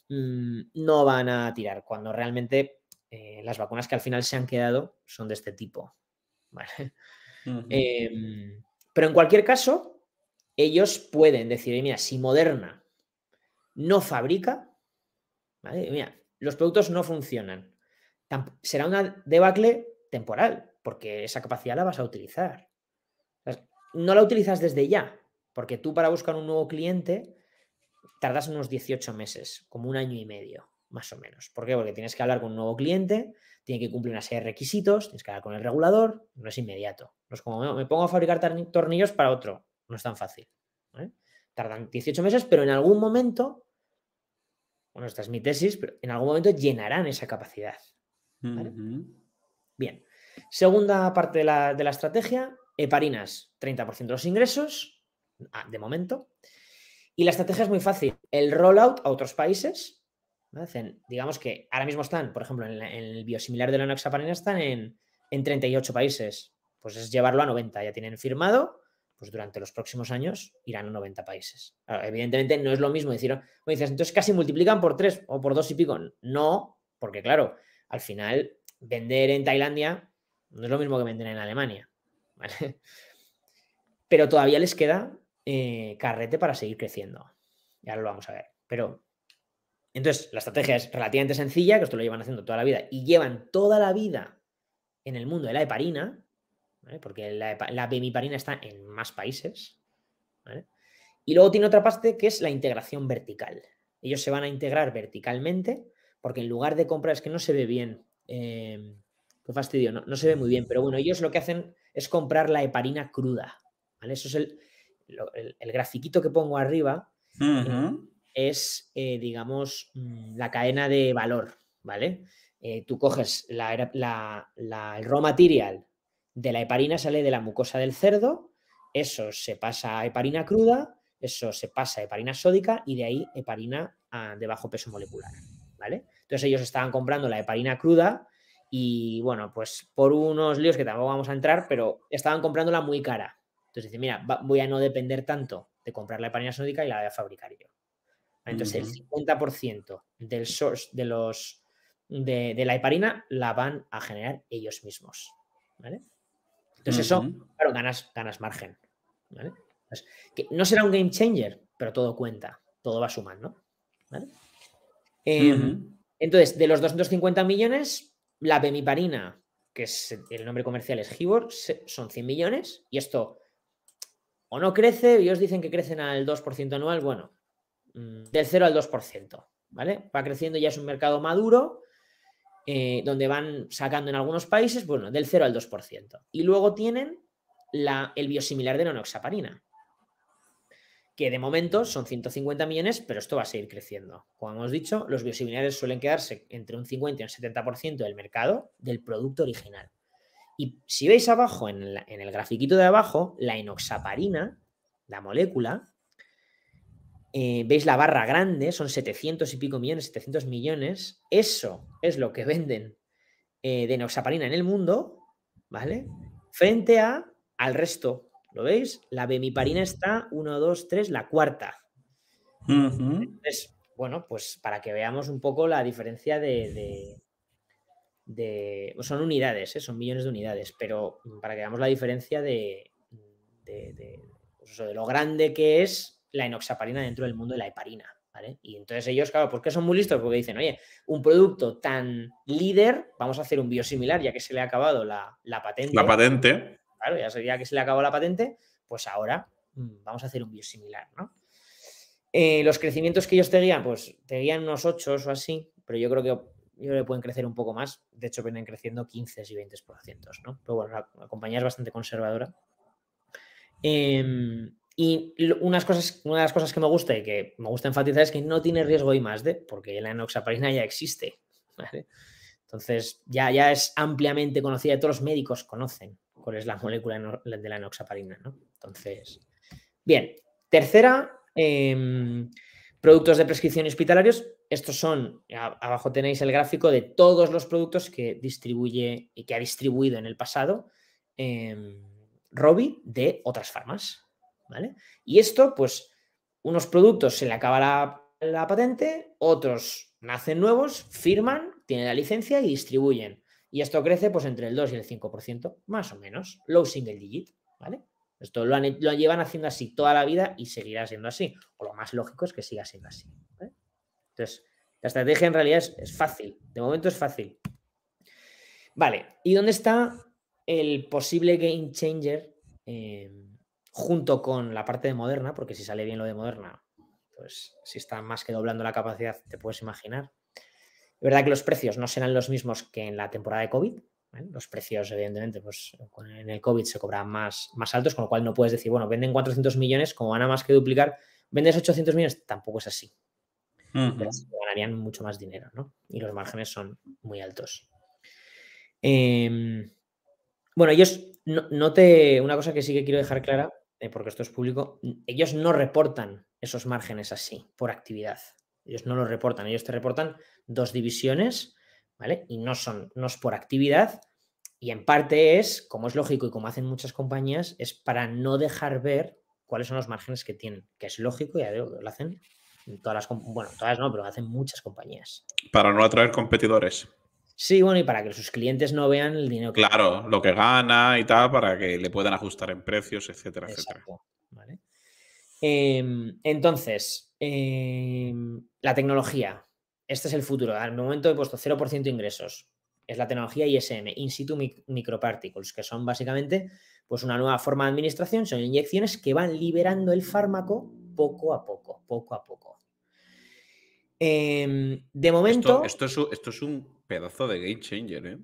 mm, no van a tirar, cuando realmente eh, las vacunas que al final se han quedado son de este tipo. Em, pero en cualquier caso, ellos pueden decir, mira, si Moderna no fabrica, Mira, los productos no funcionan. será una debacle temporal, porque esa capacidad la vas a utilizar. no la utilizas desde ya, porque tú para buscar un nuevo cliente tardas unos 18 meses, como un año y medio, más o menos. ¿Por qué? Porque tienes que hablar con un nuevo cliente, tiene que cumplir una serie de requisitos, tienes que hablar con el regulador, no es inmediato. No es como me pongo a fabricar tornillos para otro, no es tan fácil. Tardan 18 meses, pero en algún momento bueno, esta es mi tesis, pero en algún momento llenarán esa capacidad. Bien. Segunda parte de la, de la estrategia, heparinas, 30% de los ingresos, ah, de momento. Y la estrategia es muy fácil, el rollout a otros países. digamos que ahora mismo están, por ejemplo, en, el biosimilar de la noxaparina están en, en 38 países. Pues es llevarlo a 90, ya tienen firmado pues durante los próximos años irán a 90 países. evidentemente no es lo mismo decir, me dices, entonces casi multiplican por 3 o por 2 y pico. No, porque claro, al final vender en Tailandia no es lo mismo que vender en Alemania. Pero todavía les queda eh, carrete para seguir creciendo. Ya lo vamos a ver. Pero entonces la estrategia es relativamente sencilla, que esto lo llevan haciendo toda la vida y llevan toda la vida en el mundo de la heparina, porque la, la está en más países. Y luego tiene otra parte que es la integración vertical. Ellos se van a integrar verticalmente porque en lugar de comprar, es que no se ve bien, eh, qué fastidio, no, se ve muy bien, pero bueno, ellos lo que hacen es comprar la heparina cruda. Eso es el, el, grafiquito que pongo arriba. Eh, es, eh, digamos, mm, la cadena de valor, ¿vale? tú coges el raw material de la heparina sale de la mucosa del cerdo, eso se pasa a heparina cruda, eso se pasa a heparina sódica y de ahí heparina a, ah, de bajo peso molecular. ¿vale? Entonces ellos estaban comprando la heparina cruda y bueno, pues por unos líos que tampoco vamos a entrar, pero estaban comprándola muy cara. Entonces dice, mira, voy a no depender tanto de comprar la heparina sódica y la voy a fabricar yo. Entonces, el 50% del de los de, la heparina la van a generar ellos mismos. ¿Vale? Entonces eso, claro, ganas, ganas margen. ¿vale? no será un game changer, pero todo cuenta, todo va sumando. ¿vale? Em, entonces, de los 250 millones, la pemiparina, que es el nombre comercial es Gibor, son 100 millones y esto o no crece, ellos dicen que crecen al 2% anual, bueno, mm, del 0 al 2%, ¿vale? Va creciendo, ya es un mercado maduro, eh, donde van sacando en algunos países, bueno, del 0 al 2%. Y luego tienen la, el biosimilar de enoxaparina, que de momento son 150 millones, pero esto va a seguir creciendo. Como hemos dicho, los biosimilares suelen quedarse entre un 50 y un 70% del mercado del producto original. Y si veis abajo, en, en el grafiquito de abajo, la enoxaparina, la molécula, eh, veis la barra grande, son 700 y pico millones, 700 millones. Eso es lo que venden eh, de noxaparina en el mundo, ¿vale? Frente a, al resto, ¿lo veis? La bemiparina está 1, 2, 3, la cuarta. Entonces, bueno, pues para que veamos un poco la diferencia de... de, pues son unidades, ¿eh? son millones de unidades, pero para que veamos la diferencia de, de, pues lo grande que es la enoxaparina dentro del mundo de la heparina. ¿Vale? Y entonces ellos, claro, ¿por qué son muy listos? Porque dicen, oye, un producto tan líder, vamos a hacer un biosimilar ya que se le ha acabado la, patente. La patente. Claro, ya, sería que se le ha acabado la patente, pues ahora mm, vamos a hacer un biosimilar, ¿no? Eh, los crecimientos que ellos tenían, pues te unos 8 o así, pero yo creo que yo le pueden crecer un poco más. De hecho, vienen creciendo 15 y 20%, ¿no? Pero bueno, la, compañía es bastante conservadora. Eh, y unas cosas, una de las cosas que me gusta y que me gusta enfatizar es que no tiene riesgo y más de, porque la enoxaparina ya existe. Entonces, ya, ya es ampliamente conocida, y todos los médicos conocen cuál es la molécula de la enoxaparina. ¿no? Entonces, bien, tercera, em, productos de prescripción hospitalarios. Estos son, abajo tenéis el gráfico de todos los productos que distribuye y que ha distribuido en el pasado eh, em, Robi de otras farmas. ¿vale? Y esto, pues, unos productos se le acaba la, patente, otros nacen nuevos, firman, tienen la licencia y distribuyen. Y esto crece, pues, entre el 2 y el 5%, más o menos, low single digit, ¿vale? Esto lo, llevan haciendo así toda la vida y seguirá siendo así. O lo más lógico es que siga siendo así. Entonces, la estrategia en realidad es, fácil. De momento es fácil. Vale, ¿y dónde está el posible game changer? Eh, junto con la parte de Moderna, porque si sale bien lo de Moderna, pues si está más que doblando la capacidad, te puedes imaginar. Es verdad que los precios no serán los mismos que en la temporada de COVID. Los precios, evidentemente, pues en el COVID se cobran más, más altos, con lo cual no puedes decir, bueno, venden 400 millones, como van a más que duplicar, vendes 800 millones, tampoco es así. ganarían mucho más dinero, ¿no? Y los márgenes son muy altos. Em, bueno, ellos, no te, una cosa que sí que quiero dejar clara eh, porque esto es público, ellos no reportan esos márgenes así por actividad. Ellos no los reportan, ellos te reportan dos divisiones, ¿vale? Y no son, no es por actividad. Y en parte es, como es lógico y como hacen muchas compañías, es para no dejar ver cuáles son los márgenes que tienen, que es lógico, y digo, lo hacen todas las, bueno, todas no, pero lo hacen muchas compañías. Para no atraer competidores. Sí, bueno, y para que sus clientes no vean el dinero que Claro, lo que gana y tal, para que le puedan ajustar en precios, etcétera, etcétera. Em, entonces, em, la tecnología. Este es el futuro. Al momento he puesto 0% de ingresos. Es la tecnología ISM, In situ microparticles, que son básicamente pues, una nueva forma de administración, son inyecciones que van liberando el fármaco poco a poco, poco a poco. Em, de momento. esto es un Pedazo de game changer, ¿eh?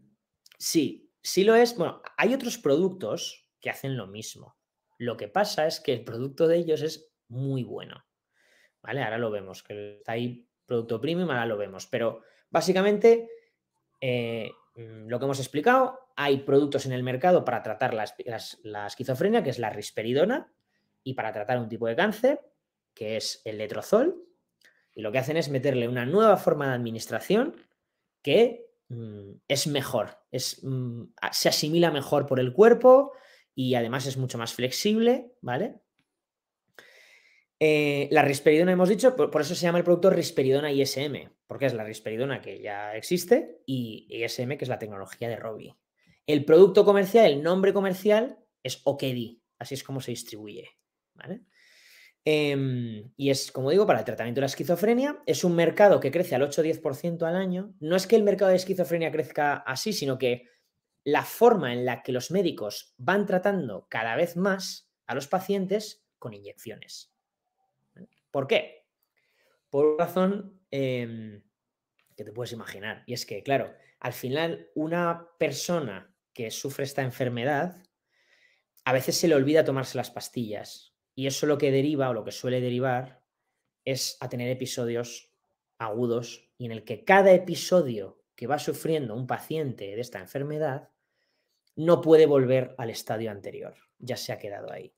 Sí, sí lo es. Bueno, hay otros productos que hacen lo mismo. Lo que pasa es que el producto de ellos es muy bueno. ¿Vale? Ahora lo vemos, que está ahí producto premium, ahora lo vemos. Pero básicamente, eh, mm, lo que hemos explicado, hay productos en el mercado para tratar las, la esquizofrenia, que es la risperidona, y para tratar un tipo de cáncer, que es el letrozol. Y lo que hacen es meterle una nueva forma de administración que mm, es mejor, es, mm, se asimila mejor por el cuerpo y además es mucho más flexible, ¿vale? Eh, la risperidona, hemos dicho, por, eso se llama el producto risperidona ISM, porque es la risperidona que ya existe y ISM, que es la tecnología de Robi. El producto comercial, el nombre comercial es Okedi, así es como se distribuye. ¿vale? Em, y es, como digo, para el tratamiento de la esquizofrenia. Es un mercado que crece al 8-10% al año. No es que el mercado de esquizofrenia crezca así, sino que la forma en la que los médicos van tratando cada vez más a los pacientes con inyecciones. ¿Por qué? Por una razón em, que te puedes imaginar. Y es que, claro, al final una persona que sufre esta enfermedad, a veces se le olvida tomarse las pastillas y eso lo que deriva o lo que suele derivar es a tener episodios agudos y en el que cada episodio que va sufriendo un paciente de esta enfermedad no puede volver al estadio anterior, ya se ha quedado ahí.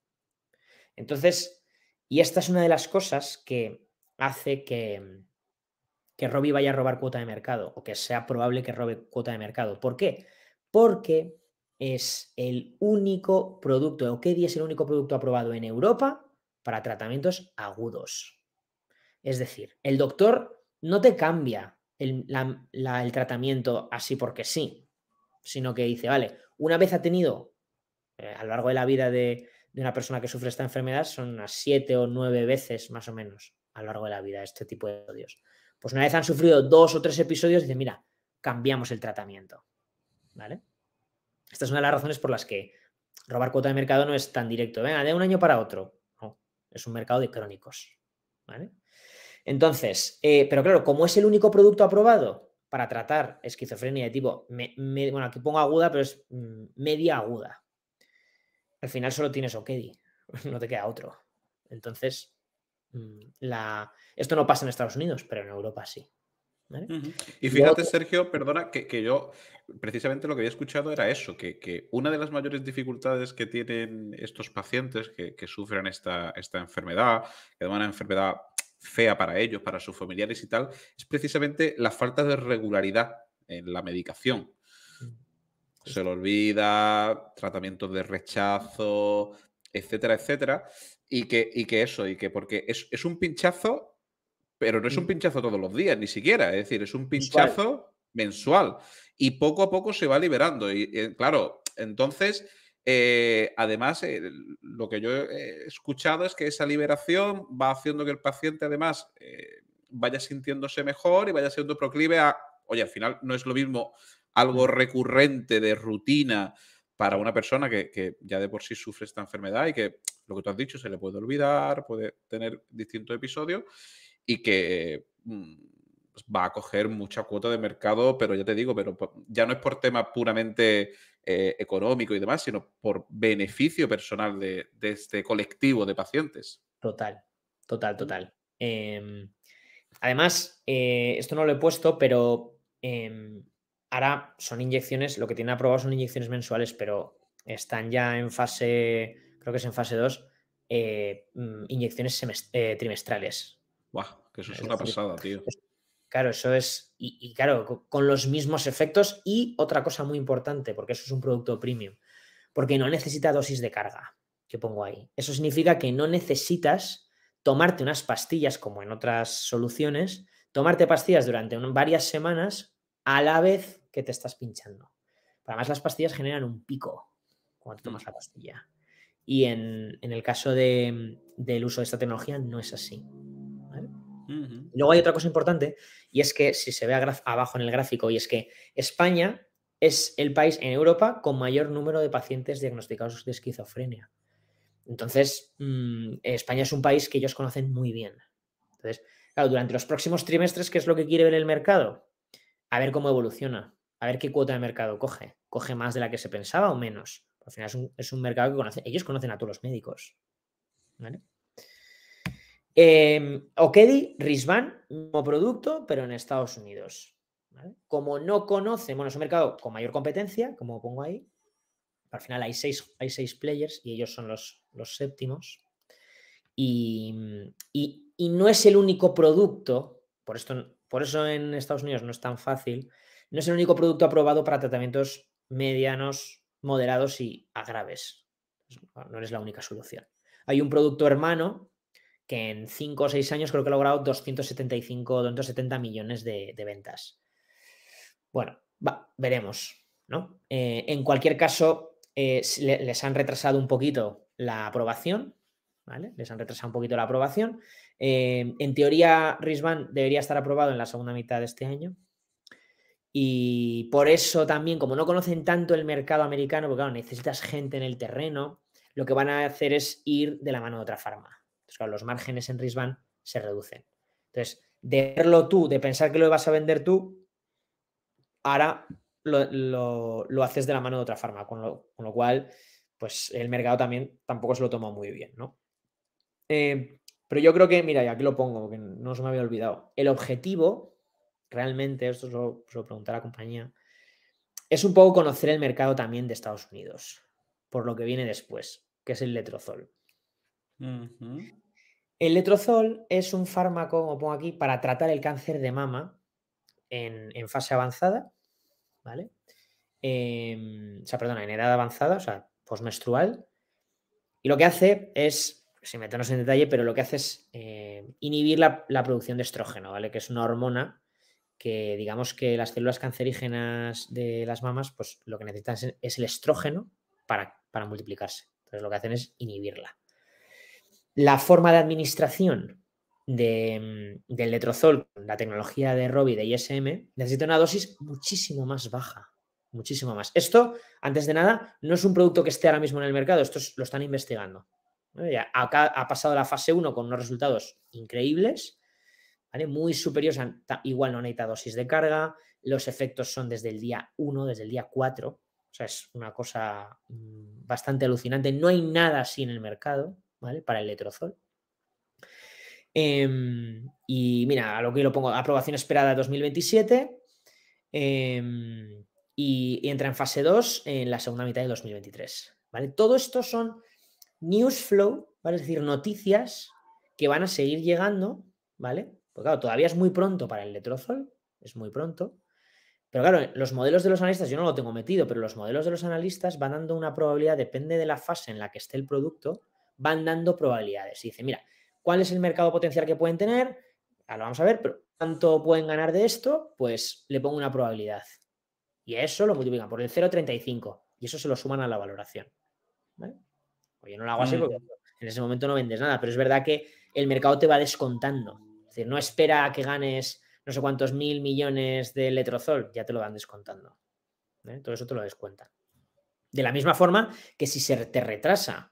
Entonces, y esta es una de las cosas que hace que, que Robbie vaya a robar cuota de mercado o que sea probable que robe cuota de mercado. ¿Por qué? Porque es el único producto, o es el único producto aprobado en Europa para tratamientos agudos. Es decir, el doctor no te cambia el, el tratamiento así porque sí, sino que dice, vale, una vez ha tenido eh, a lo largo de la vida de, una persona que sufre esta enfermedad son unas siete o nueve veces más o menos a lo largo de la vida este tipo de odios. Pues una vez han sufrido dos o tres episodios, dice mira, cambiamos el tratamiento. ¿Vale? Esta es una de las razones por las que robar cuota de mercado no es tan directo. Venga, de un año para otro. es un mercado de crónicos. Entonces, eh, pero claro, como es el único producto aprobado para tratar esquizofrenia de tipo, bueno, aquí pongo aguda, pero es mm, media aguda. Al final solo tienes Okedi, no te queda otro. Entonces, mm, esto no pasa en Estados Unidos, pero en Europa sí. Y fíjate, Sergio, perdona, que, yo precisamente lo que había escuchado era eso, que, una de las mayores dificultades que tienen estos pacientes que, sufren esta, enfermedad, que es una enfermedad fea para ellos, para sus familiares y tal, es precisamente la falta de regularidad en la medicación. Se lo olvida, tratamientos de rechazo, etcétera, etcétera. Y que, y que eso, y que porque es, es un pinchazo pero no es un mm. pinchazo todos los días, ni siquiera. Es decir, es un pinchazo mensual. y poco a poco se va liberando. Y, eh, claro, entonces, eh, además, eh, lo que yo he escuchado es que esa liberación va haciendo que el paciente, además, vaya sintiéndose mejor y vaya siendo proclive a, oye, al final no es lo mismo algo mm. recurrente de rutina para una persona que, que, ya de por sí sufre esta enfermedad y que lo que tú has dicho se le puede olvidar, puede tener distintos episodios y que mm, pues, va a coger mucha cuota de mercado, pero ya te digo, pero ya no es por tema puramente eh, económico y demás, sino por beneficio personal de, este colectivo de pacientes. Total, total, mm. total. Em, además, eh, esto no lo he puesto, pero em, ahora son inyecciones, lo que tiene aprobado son inyecciones mensuales, pero están ya en fase, creo que es en fase 2, eh, mm, inyecciones trimestrales. Wow que eso es una pasada, tío. Claro, eso es, y, claro, con los mismos efectos y otra cosa muy importante, porque eso es un producto premium, porque no necesita dosis de carga que pongo ahí. Eso significa que no necesitas tomarte unas pastillas como en otras soluciones, tomarte pastillas durante varias semanas a la vez que te estás pinchando. además las pastillas generan un pico cuando tomas mm. la pastilla. Y en, el caso del uso de esta tecnología no es así. Luego hay otra cosa importante y es que si se ve abajo en el gráfico y es que España es el país en Europa con mayor número de pacientes diagnosticados de esquizofrenia. Entonces, mm, España es un país que ellos conocen muy bien. Entonces, claro, durante los próximos trimestres, ¿qué es lo que quiere ver el mercado? A ver cómo evoluciona, a ver qué cuota de mercado coge. ¿Coge más de la que se pensaba o menos? Al final es un, mercado que ellos conocen a todos los médicos. ¿vale? Em, Okedi, Risban, como producto, pero en Estados Unidos. Como no conocemos bueno, es un mercado con mayor competencia, como pongo ahí. Al final hay seis, players y ellos son los, los séptimos. Y, no es el único producto, por, esto, por eso en Estados Unidos no es tan fácil, no es el único producto aprobado para tratamientos medianos, moderados y agraves. No es la única solución. Hay un producto hermano que en 5 o 6 años creo que ha logrado 275, 270 millones de, ventas. Bueno, veremos, ¿no? Eh, en cualquier caso, eh, les han retrasado un poquito la aprobación, Les han retrasado un poquito la aprobación. Eh, en teoría, Risban debería estar aprobado en la segunda mitad de este año. Y por eso también, como no conocen tanto el mercado americano, porque claro, necesitas gente en el terreno, lo que van a hacer es ir de la mano de otra farma los márgenes en Risban se reducen. Entonces, de verlo tú, de pensar que lo vas a vender tú, ahora lo, haces de la mano de otra forma. con lo, cual, pues el mercado también tampoco se lo tomó muy bien, eh, pero yo creo que, mira, y aquí lo pongo, que no se me había olvidado. El objetivo, realmente, esto se lo, pregunta la compañía, es un poco conocer el mercado también de Estados Unidos, por lo que viene después, que es el letrozol. El letrozol es un fármaco, como pongo aquí, para tratar el cáncer de mama en, fase avanzada, ¿vale? Em, o sea, perdona, en edad avanzada, o sea, postmenstrual. Y lo que hace es, sin meternos en detalle, pero lo que hace es eh, inhibir la, producción de estrógeno, ¿vale? Que es una hormona que, digamos que las células cancerígenas de las mamas, pues lo que necesitan es, el estrógeno para, para multiplicarse. Entonces lo que hacen es inhibirla la forma de administración de, mm, del letrozol la tecnología de Robi de ISM necesita una dosis muchísimo más baja. Muchísimo más. Esto, antes de nada, no es un producto que esté ahora mismo en el mercado, esto lo están investigando. acá ha pasado la fase 1 con unos resultados increíbles, muy superiores, igual no necesita dosis de carga, los efectos son desde el día 1, desde el día 4, o sea, es una cosa mm, bastante alucinante, no hay nada así en el mercado, ¿vale? Para el letrozol. Em, y mira, a lo que lo pongo, aprobación esperada 2027 em, y, entra en fase 2 en la segunda mitad de 2023. ¿vale? Todo esto son news flow, es decir, noticias que van a seguir llegando, ¿vale? Porque claro, todavía es muy pronto para el letrozol, es muy pronto. Pero claro, los modelos de los analistas, yo no lo tengo metido, pero los modelos de los analistas van dando una probabilidad, depende de la fase en la que esté el producto, van dando probabilidades. Y dice, mira, ¿cuál es el mercado potencial que pueden tener? Ahora lo vamos a ver, pero ¿cuánto pueden ganar de esto? Pues le pongo una probabilidad. Y a eso lo multiplican por el 0,35 y eso se lo suman a la valoración. Pues yo no lo hago así mm. porque en ese momento no vendes nada, pero es verdad que el mercado te va descontando. Es decir, no espera que ganes no sé cuántos mil millones de letrozol, ya te lo van descontando. ¿eh? Todo eso te lo descuentan. De la misma forma que si se te retrasa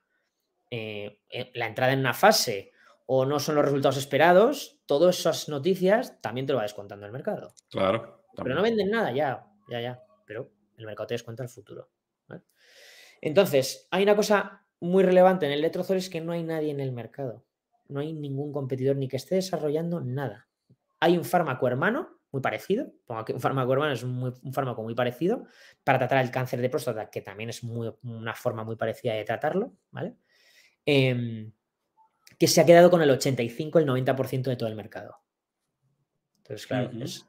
eh, eh, la entrada en una fase o no son los resultados esperados, todas esas noticias también te lo va descontando el mercado. Claro. Pero no venden nada, ya, ya, ya. Pero el mercado te descuenta el futuro. Entonces, hay una cosa muy relevante en el Letrozol es que no hay nadie en el mercado. No hay ningún competidor ni que esté desarrollando nada. Hay un fármaco hermano muy parecido, pongo aquí un fármaco hermano, es un fármaco muy parecido para tratar el cáncer de próstata, que también es muy, una forma muy parecida de tratarlo, ¿vale? Em, que se ha quedado con el 85, el 90% de todo el mercado. Entonces, claro, es,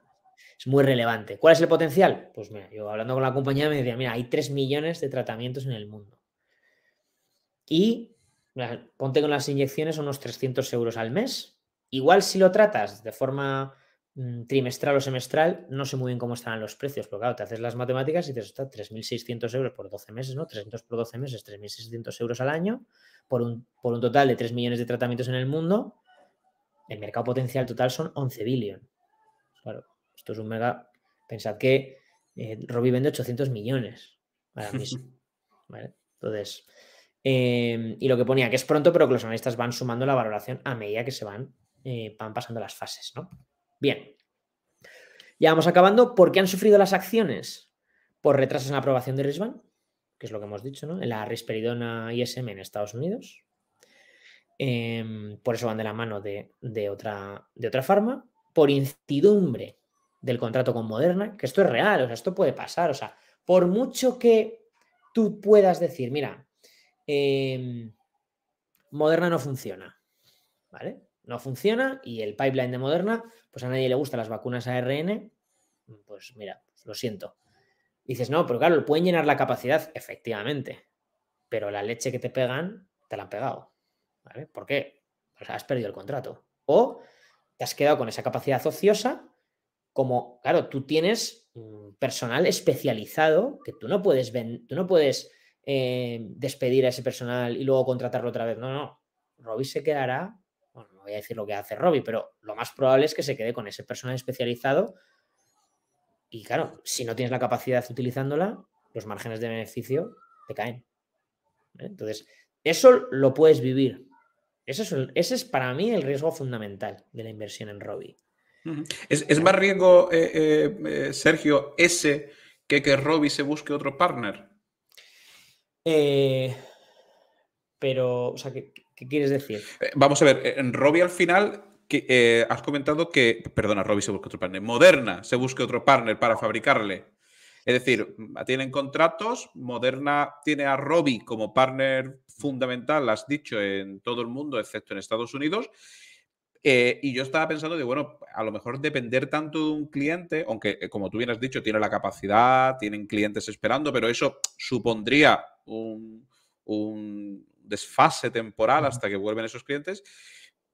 muy relevante. ¿Cuál es el potencial? Pues mira, yo hablando con la compañía me decía, mira, hay 3 millones de tratamientos en el mundo. Y ponte con las inyecciones unos 300 euros al mes. Igual si lo tratas de forma Mm, trimestral o semestral, no sé muy bien cómo estarán los precios, pero claro, te haces las matemáticas y te está 3.600 euros por 12 meses, ¿no? 300 por 12 meses, 3.600 euros al año, por un, por un total de 3 millones de tratamientos en el mundo, el mercado potencial total son 11 billones Claro, esto es un mega... Pensad que eh, vende 800 millones ahora mismo, Entonces, em, y lo que ponía, que es pronto, pero que los analistas van sumando la valoración a medida que se van, eh, van pasando las fases, ¿no? Bien. Ya vamos acabando. ¿Por qué han sufrido las acciones? Por retrasos en la aprobación de RISBAN, que es lo que hemos dicho, ¿no? En la risperidona ISM en Estados Unidos. Em, por eso van de la mano de, otra, de otra farma. Por incertidumbre del contrato con Moderna, que esto es real, o sea, esto puede pasar. O sea, por mucho que tú puedas decir, mira, em, Moderna no funciona, ¿vale? no funciona y el pipeline de Moderna, pues a nadie le gustan las vacunas ARN, pues mira, lo siento. Dices, no, pero claro, pueden llenar la capacidad, efectivamente, pero la leche que te pegan, te la han pegado. ¿vale? ¿Por qué? Pues has perdido el contrato. O te has quedado con esa capacidad ociosa, como, claro, tú tienes personal especializado que tú no puedes, tú no puedes eh, despedir a ese personal y luego contratarlo otra vez. No, no. Robbie se quedará voy a decir lo que hace Robbie, pero lo más probable es que se quede con ese personal especializado. Y claro, si no tienes la capacidad utilizándola, los márgenes de beneficio te caen. ¿eh? Entonces, eso lo puedes vivir. Ese es, ese es, para mí el riesgo fundamental de la inversión en Robbie. ¿Es, más riesgo, eh, eh, Sergio, ese que que Robbie se busque otro partner? pero, o sea, que, ¿Qué quieres decir? Eh, vamos a ver, eh, en Robbie al final eh, has comentado que, perdona, Robbie se busca otro partner, Moderna se busca otro partner para fabricarle. Es decir, mm, tienen contratos, Moderna tiene a Robbie como partner fundamental, has dicho, en todo el mundo, excepto en Estados Unidos. y yo estaba pensando de, bueno, a lo mejor depender tanto de un cliente, aunque como tú bien has dicho, tiene la capacidad, tienen clientes esperando, pero eso supondría un, desfase temporal hasta que vuelven esos clientes,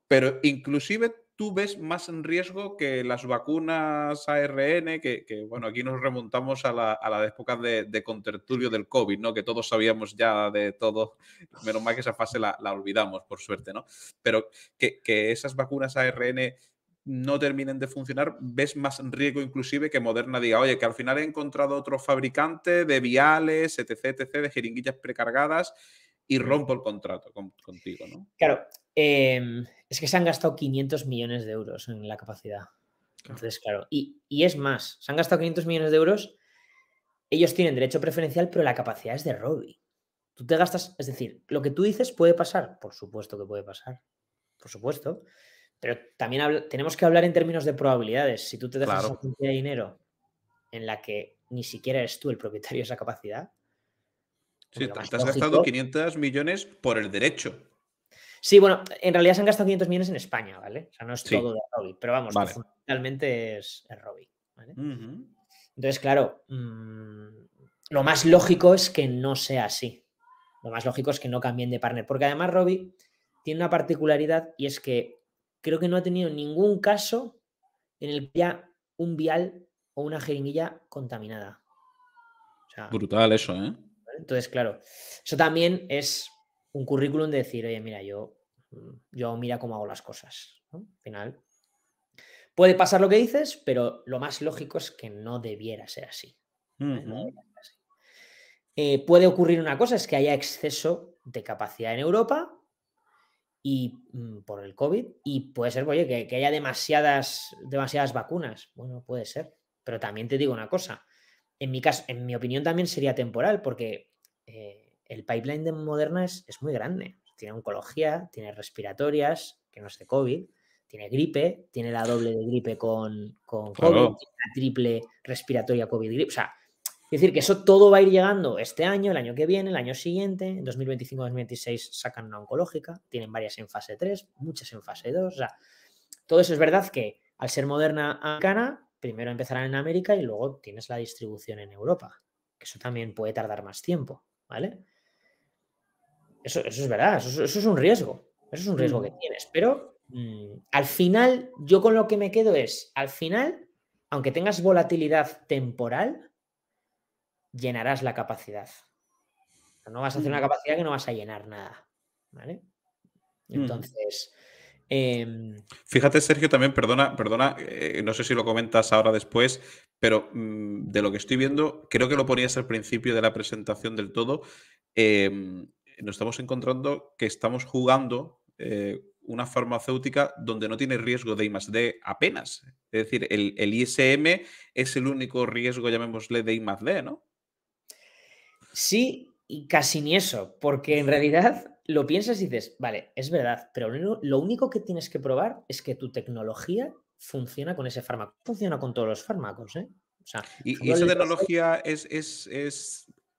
pero inclusive tú ves más en riesgo que las vacunas ARN, que, bueno, aquí nos remontamos a la, a época de, de, contertulio del COVID, ¿no? Que todos sabíamos ya de todo, menos mal que esa fase la, olvidamos, por suerte, ¿no? Pero que, que, esas vacunas ARN no terminen de funcionar, ves más en riesgo inclusive que Moderna diga, oye, que al final he encontrado otro fabricante de viales, etc., etc., de jeringuillas precargadas, y rompo el contrato contigo, ¿no? Claro, em, es que se han gastado 500 millones de euros en la capacidad. Entonces, claro, y, es más, se han gastado 500 millones de euros, ellos tienen derecho preferencial, pero la capacidad es de Robbie. Tú te gastas, es decir, lo que tú dices puede pasar, por supuesto que puede pasar, por supuesto, pero también tenemos que hablar en términos de probabilidades. Si tú te dejas un de dinero en la que ni siquiera eres tú el propietario de esa capacidad, Sí, te has gastado 500 millones por el derecho. Sí, bueno, en realidad se han gastado 500 millones en España, ¿vale? O sea, no es todo de Robbie, pero vamos, realmente fundamentalmente es, Robbie, Entonces, claro, mm, lo más lógico es que no sea así. Lo más lógico es que no cambien de partner, porque además Robbie tiene una particularidad y es que creo que no ha tenido ningún caso en el que haya un vial o una jeringuilla contaminada. Brutal eso, ¿eh? Entonces, claro, eso también es un currículum de decir, oye, mira, yo, yo mira cómo hago las cosas. Al final, puede pasar lo que dices, pero lo más lógico es que no debiera ser así. Eh, puede ocurrir una cosa, es que haya exceso de capacidad en Europa y mm, por el COVID, y puede ser, oye, que, que haya demasiadas, demasiadas vacunas. Bueno, puede ser. Pero también te digo una cosa, en mi caso, en mi opinión también sería temporal, porque eh, el pipeline de Moderna es, muy grande. Tiene oncología, tiene respiratorias, que no es de COVID, tiene gripe, tiene la doble de gripe con, con COVID, la triple respiratoria COVID-gripe. O sea, es decir, que eso todo va a ir llegando este año, el año que viene, el año siguiente. En 2025-2026 sacan una oncológica, tienen varias en fase 3, muchas en fase 2. O sea, todo eso es verdad que al ser moderna americana, ah, primero empezarán en América y luego tienes la distribución en Europa. eso también puede tardar más tiempo, ¿vale? Eso, es verdad, eso, es un riesgo. Eso es un riesgo que mm. tienes. Pero mm, al final, yo con lo que me quedo es, al final, aunque tengas volatilidad temporal, llenarás la capacidad. No vas a hacer una mm. capacidad que no vas a llenar nada, ¿vale? Entonces... Em, Fíjate, Sergio, también, perdona, perdona, eh, no sé si lo comentas ahora después, pero mm, de lo que estoy viendo, creo que lo ponías al principio de la presentación del todo. Em, nos estamos encontrando que estamos jugando eh, una farmacéutica donde no tiene riesgo de I más D apenas. Es decir, el, el ISM es el único riesgo, llamémosle, de I más D, ¿no? Sí, y casi ni eso, porque en realidad lo piensas y dices, vale, es verdad, pero lo único que tienes que probar es que tu tecnología funciona con ese fármaco. Funciona con todos los fármacos, ¿eh? y, esa tecnología es,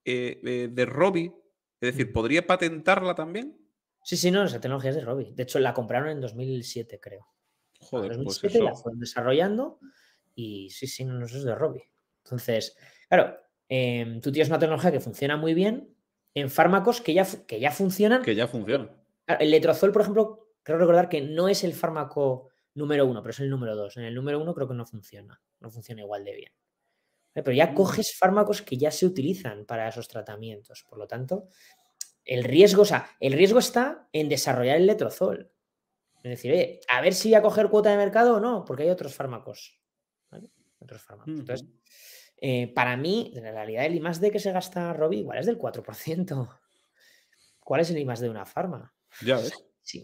eh, eh, de Robbie, es decir, mm. ¿podría patentarla también? Sí, sí, no, esa tecnología es de Robbie. De hecho, la compraron en 2007, creo. Joder, 2007 pues la fueron desarrollando y sí, sí, no, no es de Robbie. Entonces, claro, em, tú tienes una tecnología que funciona muy bien, en fármacos que ya, que ya funcionan. Que ya funcionan. El letrozol, por ejemplo, creo recordar que no es el fármaco número uno, pero es el número dos. En el número uno creo que no funciona, no funciona igual de bien. Pero ya mm. coges fármacos que ya se utilizan para esos tratamientos. Por lo tanto, el riesgo, sea, el riesgo está en desarrollar el letrozol. Es decir, a ver si voy a coger cuota de mercado o no, porque hay otros fármacos. Otros fármacos. Entonces, eh, para mí, en realidad, el I más D que se gasta robbie igual es del 4%. ¿Cuál es el I más de una farma? Ya ves. Sí,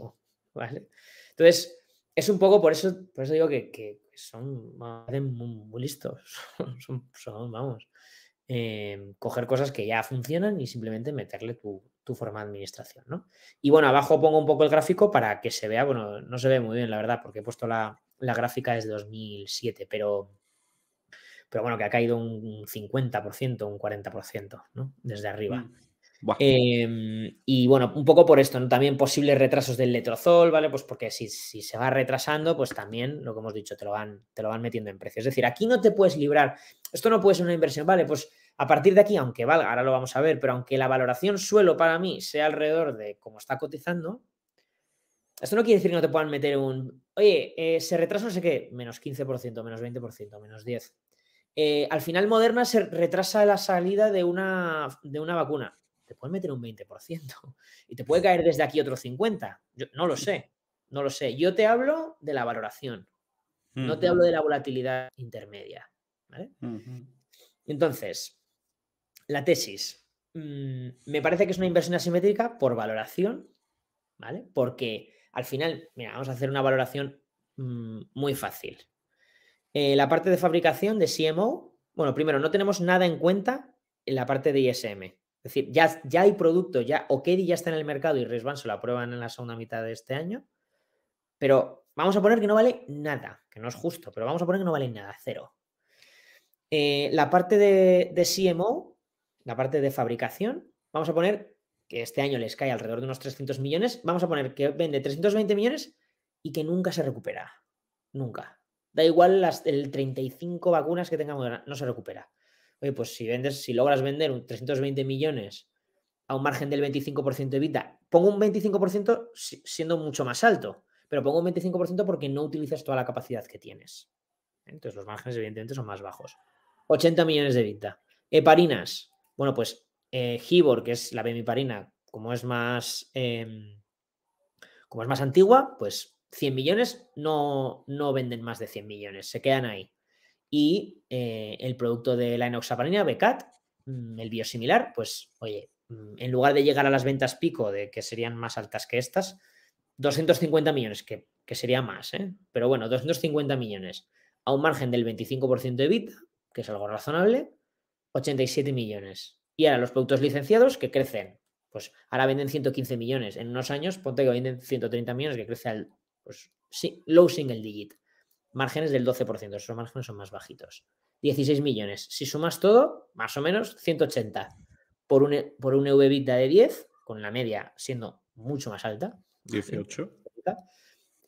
¿vale? Entonces, es un poco por eso, por eso digo que, son muy, listos. son, vamos, eh, coger cosas que ya funcionan y simplemente meterle tu, forma de administración, Y bueno, abajo pongo un poco el gráfico para que se vea, bueno, no se ve muy bien, la verdad, porque he puesto la, la gráfica desde 2007, pero pero bueno, que ha caído un 50%, un 40%, ¿no? Desde arriba. Mm. Em, y bueno, un poco por esto, ¿no? También posibles retrasos del letrozol, ¿vale? Pues porque si, si, se va retrasando, pues también, lo que hemos dicho, te lo, van, te lo van metiendo en precio. Es decir, aquí no te puedes librar. Esto no puede ser una inversión, ¿vale? Pues a partir de aquí, aunque valga, ahora lo vamos a ver, pero aunque la valoración suelo para mí sea alrededor de cómo está cotizando, esto no quiere decir que no te puedan meter un, oye, eh, se retrasa no sé qué, menos 15%, menos 20%, menos 10%. Eh, al final Moderna se retrasa la salida de una, vacuna. Te pueden meter un 20% y te puede caer desde aquí otro 50%. Yo, no lo sé, no lo sé. Yo te hablo de la valoración, no te hablo de la volatilidad intermedia. Entonces, la tesis. Mm, me parece que es una inversión asimétrica por valoración, ¿vale? Porque al final, mira, vamos a hacer una valoración mm, muy fácil. Eh, la parte de fabricación de CMO, bueno, primero, no tenemos nada en cuenta en la parte de ISM. Es decir, ya, ya hay producto, ya OKD ya está en el mercado y se la aprueban en la segunda mitad de este año, pero vamos a poner que no vale nada, que no es justo, pero vamos a poner que no vale nada, cero. Eh, la parte de, de CMO, la parte de fabricación, vamos a poner que este año les cae alrededor de unos 300 millones, vamos a poner que vende 320 millones y que nunca se recupera, nunca. Da igual las, el 35 vacunas que tengamos, no se recupera. Oye, pues si vendes, si logras vender un 320 millones a un margen del 25% de vida, pongo un 25% siendo mucho más alto, pero pongo un 25% porque no utilizas toda la capacidad que tienes. Entonces los márgenes evidentemente son más bajos. 80 millones de vida. Heparinas. Bueno, pues eh, que es la bemiparina, como es más em, como es más antigua, pues 100 millones no, no venden más de 100 millones, se quedan ahí. Y eh, el producto de la enoxaparina, BECAT, mm, el biosimilar, pues oye, mm, en lugar de llegar a las ventas pico, de que serían más altas que estas, 250 millones, que, sería más, ¿eh? pero bueno, 250 millones a un margen del 25% de bit que es algo razonable, 87 millones. Y ahora los productos licenciados que crecen, pues ahora venden 115 millones. En unos años, ponte que venden 130 millones, que crece al pues sí, low single digit. Márgenes del 12%, esos márgenes son más bajitos. 16 millones. Si sumas todo, más o menos 180 por un, por un de 10, con la media siendo mucho más alta. 18.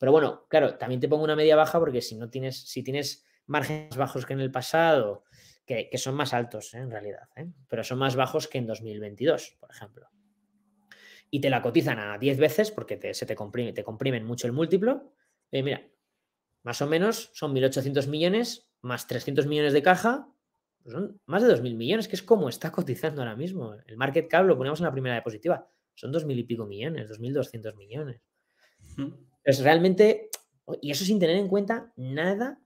Pero bueno, claro, también te pongo una media baja porque si no tienes, si tienes márgenes bajos que en el pasado, que, son más altos ¿eh? en realidad, ¿eh? pero son más bajos que en 2022, por ejemplo y te la cotizan a 10 veces porque te, se te, comprime, te comprimen mucho el múltiplo. Eh, mira, más o menos son 1.800 millones más 300 millones de caja, pues son más de 2.000 millones, que es como está cotizando ahora mismo. El market cap lo ponemos en la primera diapositiva, son 2.000 y pico millones, 2.200 millones. Es realmente, y eso sin tener en cuenta nada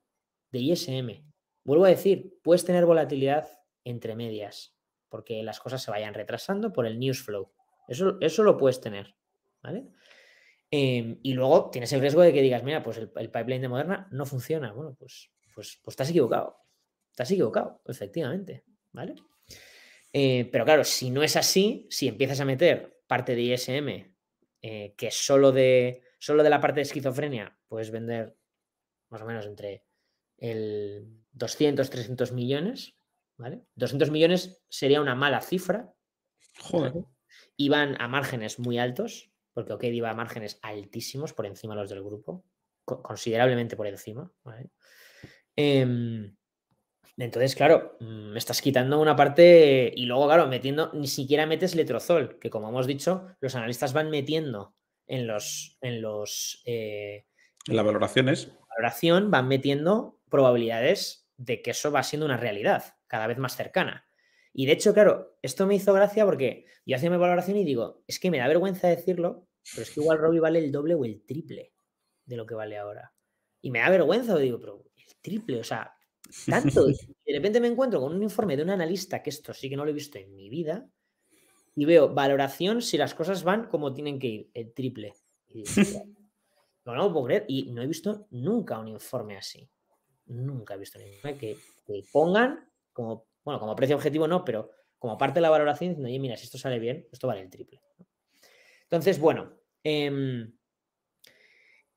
de ISM. Vuelvo a decir, puedes tener volatilidad entre medias, porque las cosas se vayan retrasando por el news flow. Eso, lo puedes tener, ¿vale? Em, y luego tienes el riesgo de que digas, mira, pues el, pipeline de Moderna no funciona. Bueno, pues, pues, pues estás equivocado. Estás equivocado, efectivamente, ¿vale? Eh, pero claro, si no es así, si empiezas a meter parte de ISM, eh, que solo de, solo de la parte de esquizofrenia puedes vender más o menos entre el 200, 300 millones, ¿vale? 200 millones sería una mala cifra. Joder iban a márgenes muy altos, porque OKD iba a márgenes altísimos por encima de los del grupo, considerablemente por encima. Em, entonces, claro, mm, me estás quitando una parte y luego, claro, metiendo, ni siquiera metes letrozol, que como hemos dicho, los analistas van metiendo en los... En los eh, en las valoraciones. En la valoración van metiendo probabilidades de que eso va siendo una realidad cada vez más cercana. Y de hecho, claro, esto me hizo gracia porque yo hacía mi valoración y digo, es que me da vergüenza decirlo, pero es que igual Robbie vale el doble o el triple de lo que vale ahora. Y me da vergüenza, digo, pero el triple, o sea, tanto. de repente me encuentro con un informe de un analista, que esto sí que no lo he visto en mi vida, y veo valoración si las cosas van como tienen que ir, el triple. Y no, no puedo creer. Y no he visto nunca un informe así. Nunca he visto un informe que pongan como bueno, como precio objetivo no, pero como parte de la valoración, diciendo, oye, mira, si esto sale bien, esto vale el triple. Entonces, bueno, em,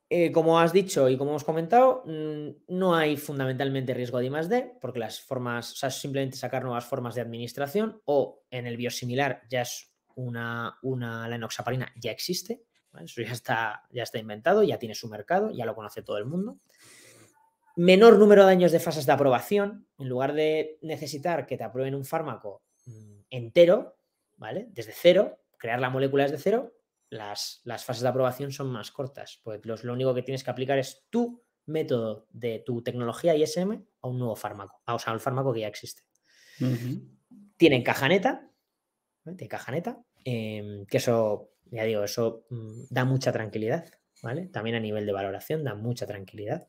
eh, como has dicho y como hemos comentado, mm, no hay fundamentalmente riesgo de I D, porque las formas, o sea, simplemente sacar nuevas formas de administración o en el biosimilar ya es una, la enoxaparina ya existe, eso ya está, ya está inventado, ya tiene su mercado, ya lo conoce todo el mundo menor número de años de fases de aprobación, en lugar de necesitar que te aprueben un fármaco mm, entero, ¿vale? Desde cero, crear la molécula desde cero, las, las fases de aprobación son más cortas, porque lo único que tienes que aplicar es tu método de tu tecnología ISM a un nuevo fármaco, a, o sea, al fármaco que ya existe. tiene Tienen cajaneta, de cajaneta, em, que eso, ya digo, eso mm, da mucha tranquilidad, ¿vale? También a nivel de valoración da mucha tranquilidad.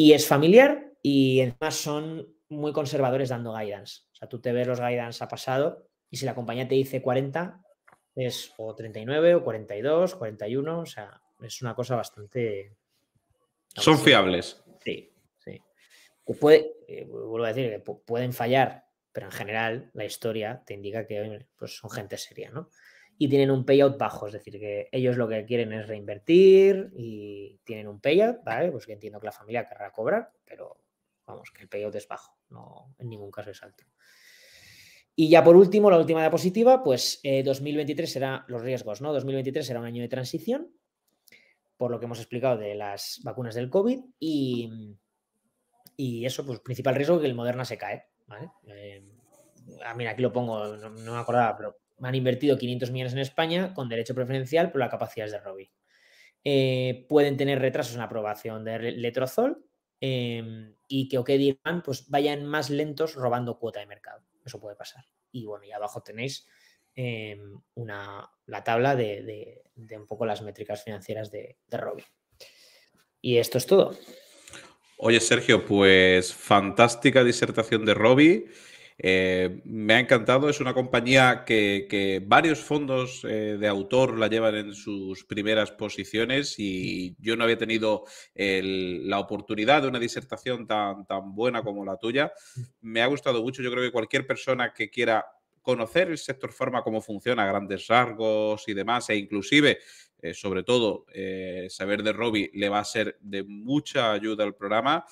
Y es familiar y además son muy conservadores dando guidance. O sea, tú te ves los guidance ha pasado y si la compañía te dice 40, es o 39 o 42, 41, o sea, es una cosa bastante... Son fiables. Sí, sí. puede, eh, vuelvo a decir, que pueden fallar, pero en general la historia te indica que pues son gente seria, ¿no? y tienen un payout bajo, es decir, que ellos lo que quieren es reinvertir y tienen un payout, ¿vale? Pues que entiendo que la familia querrá cobrar, pero vamos, que el payout es bajo, no en ningún caso es alto. Y ya por último, la última diapositiva, pues 2023 eh, será los riesgos, ¿no? 2023 será un año de transición, por lo que hemos explicado de las vacunas del COVID y, y eso, pues principal riesgo que el Moderna se cae, ¿vale? Eh, a mí mira, aquí lo pongo, no me acordaba, pero han invertido 500 millones en España con derecho preferencial, por la capacidad de robbie eh, pueden tener retrasos en la aprobación de Letrozol em, y que o que dirán, pues vayan más lentos robando cuota de mercado. Eso puede pasar. Y bueno, y abajo tenéis em, una, la tabla de, un poco las métricas financieras de, de Y esto es todo. Oye, Sergio, pues fantástica disertación de Robbie. Eh, me ha encantado, es una compañía que, varios fondos eh, de autor la llevan en sus primeras posiciones y yo no había tenido la oportunidad de una disertación tan, tan buena como la tuya. Me ha gustado mucho, yo creo que cualquier persona que quiera conocer el sector forma cómo funciona, grandes rasgos y demás, e inclusive, eh, sobre todo, saber de Robbie le va a ser de mucha ayuda al programa.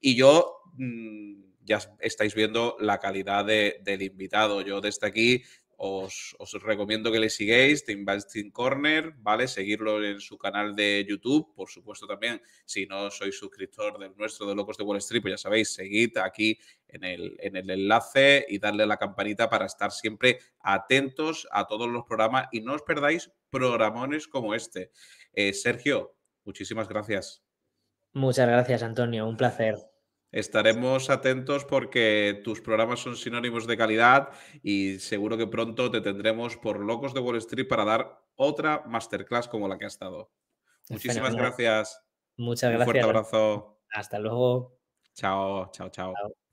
Y yo... Mm, ya estáis viendo la calidad del invitado. Yo desde aquí os, recomiendo que le sigáis, The Investing Corner, ¿vale? Seguirlo en su canal de YouTube, por supuesto también, si no sois suscriptor del nuestro de Locos de Wall Street, pues ya sabéis, seguid aquí en el, en el enlace y darle a la campanita para estar siempre atentos a todos los programas y no os perdáis programones como este. Eh, Sergio, muchísimas gracias. Muchas gracias, Antonio, un placer. Estaremos atentos porque tus programas son sinónimos de calidad y seguro que pronto te tendremos por Locos de Wall Street para dar otra masterclass como la que ha estado. Muchísimas gracias. Muchas gracias. Un fuerte abrazo. Hasta luego. chao, chao. chao. chao.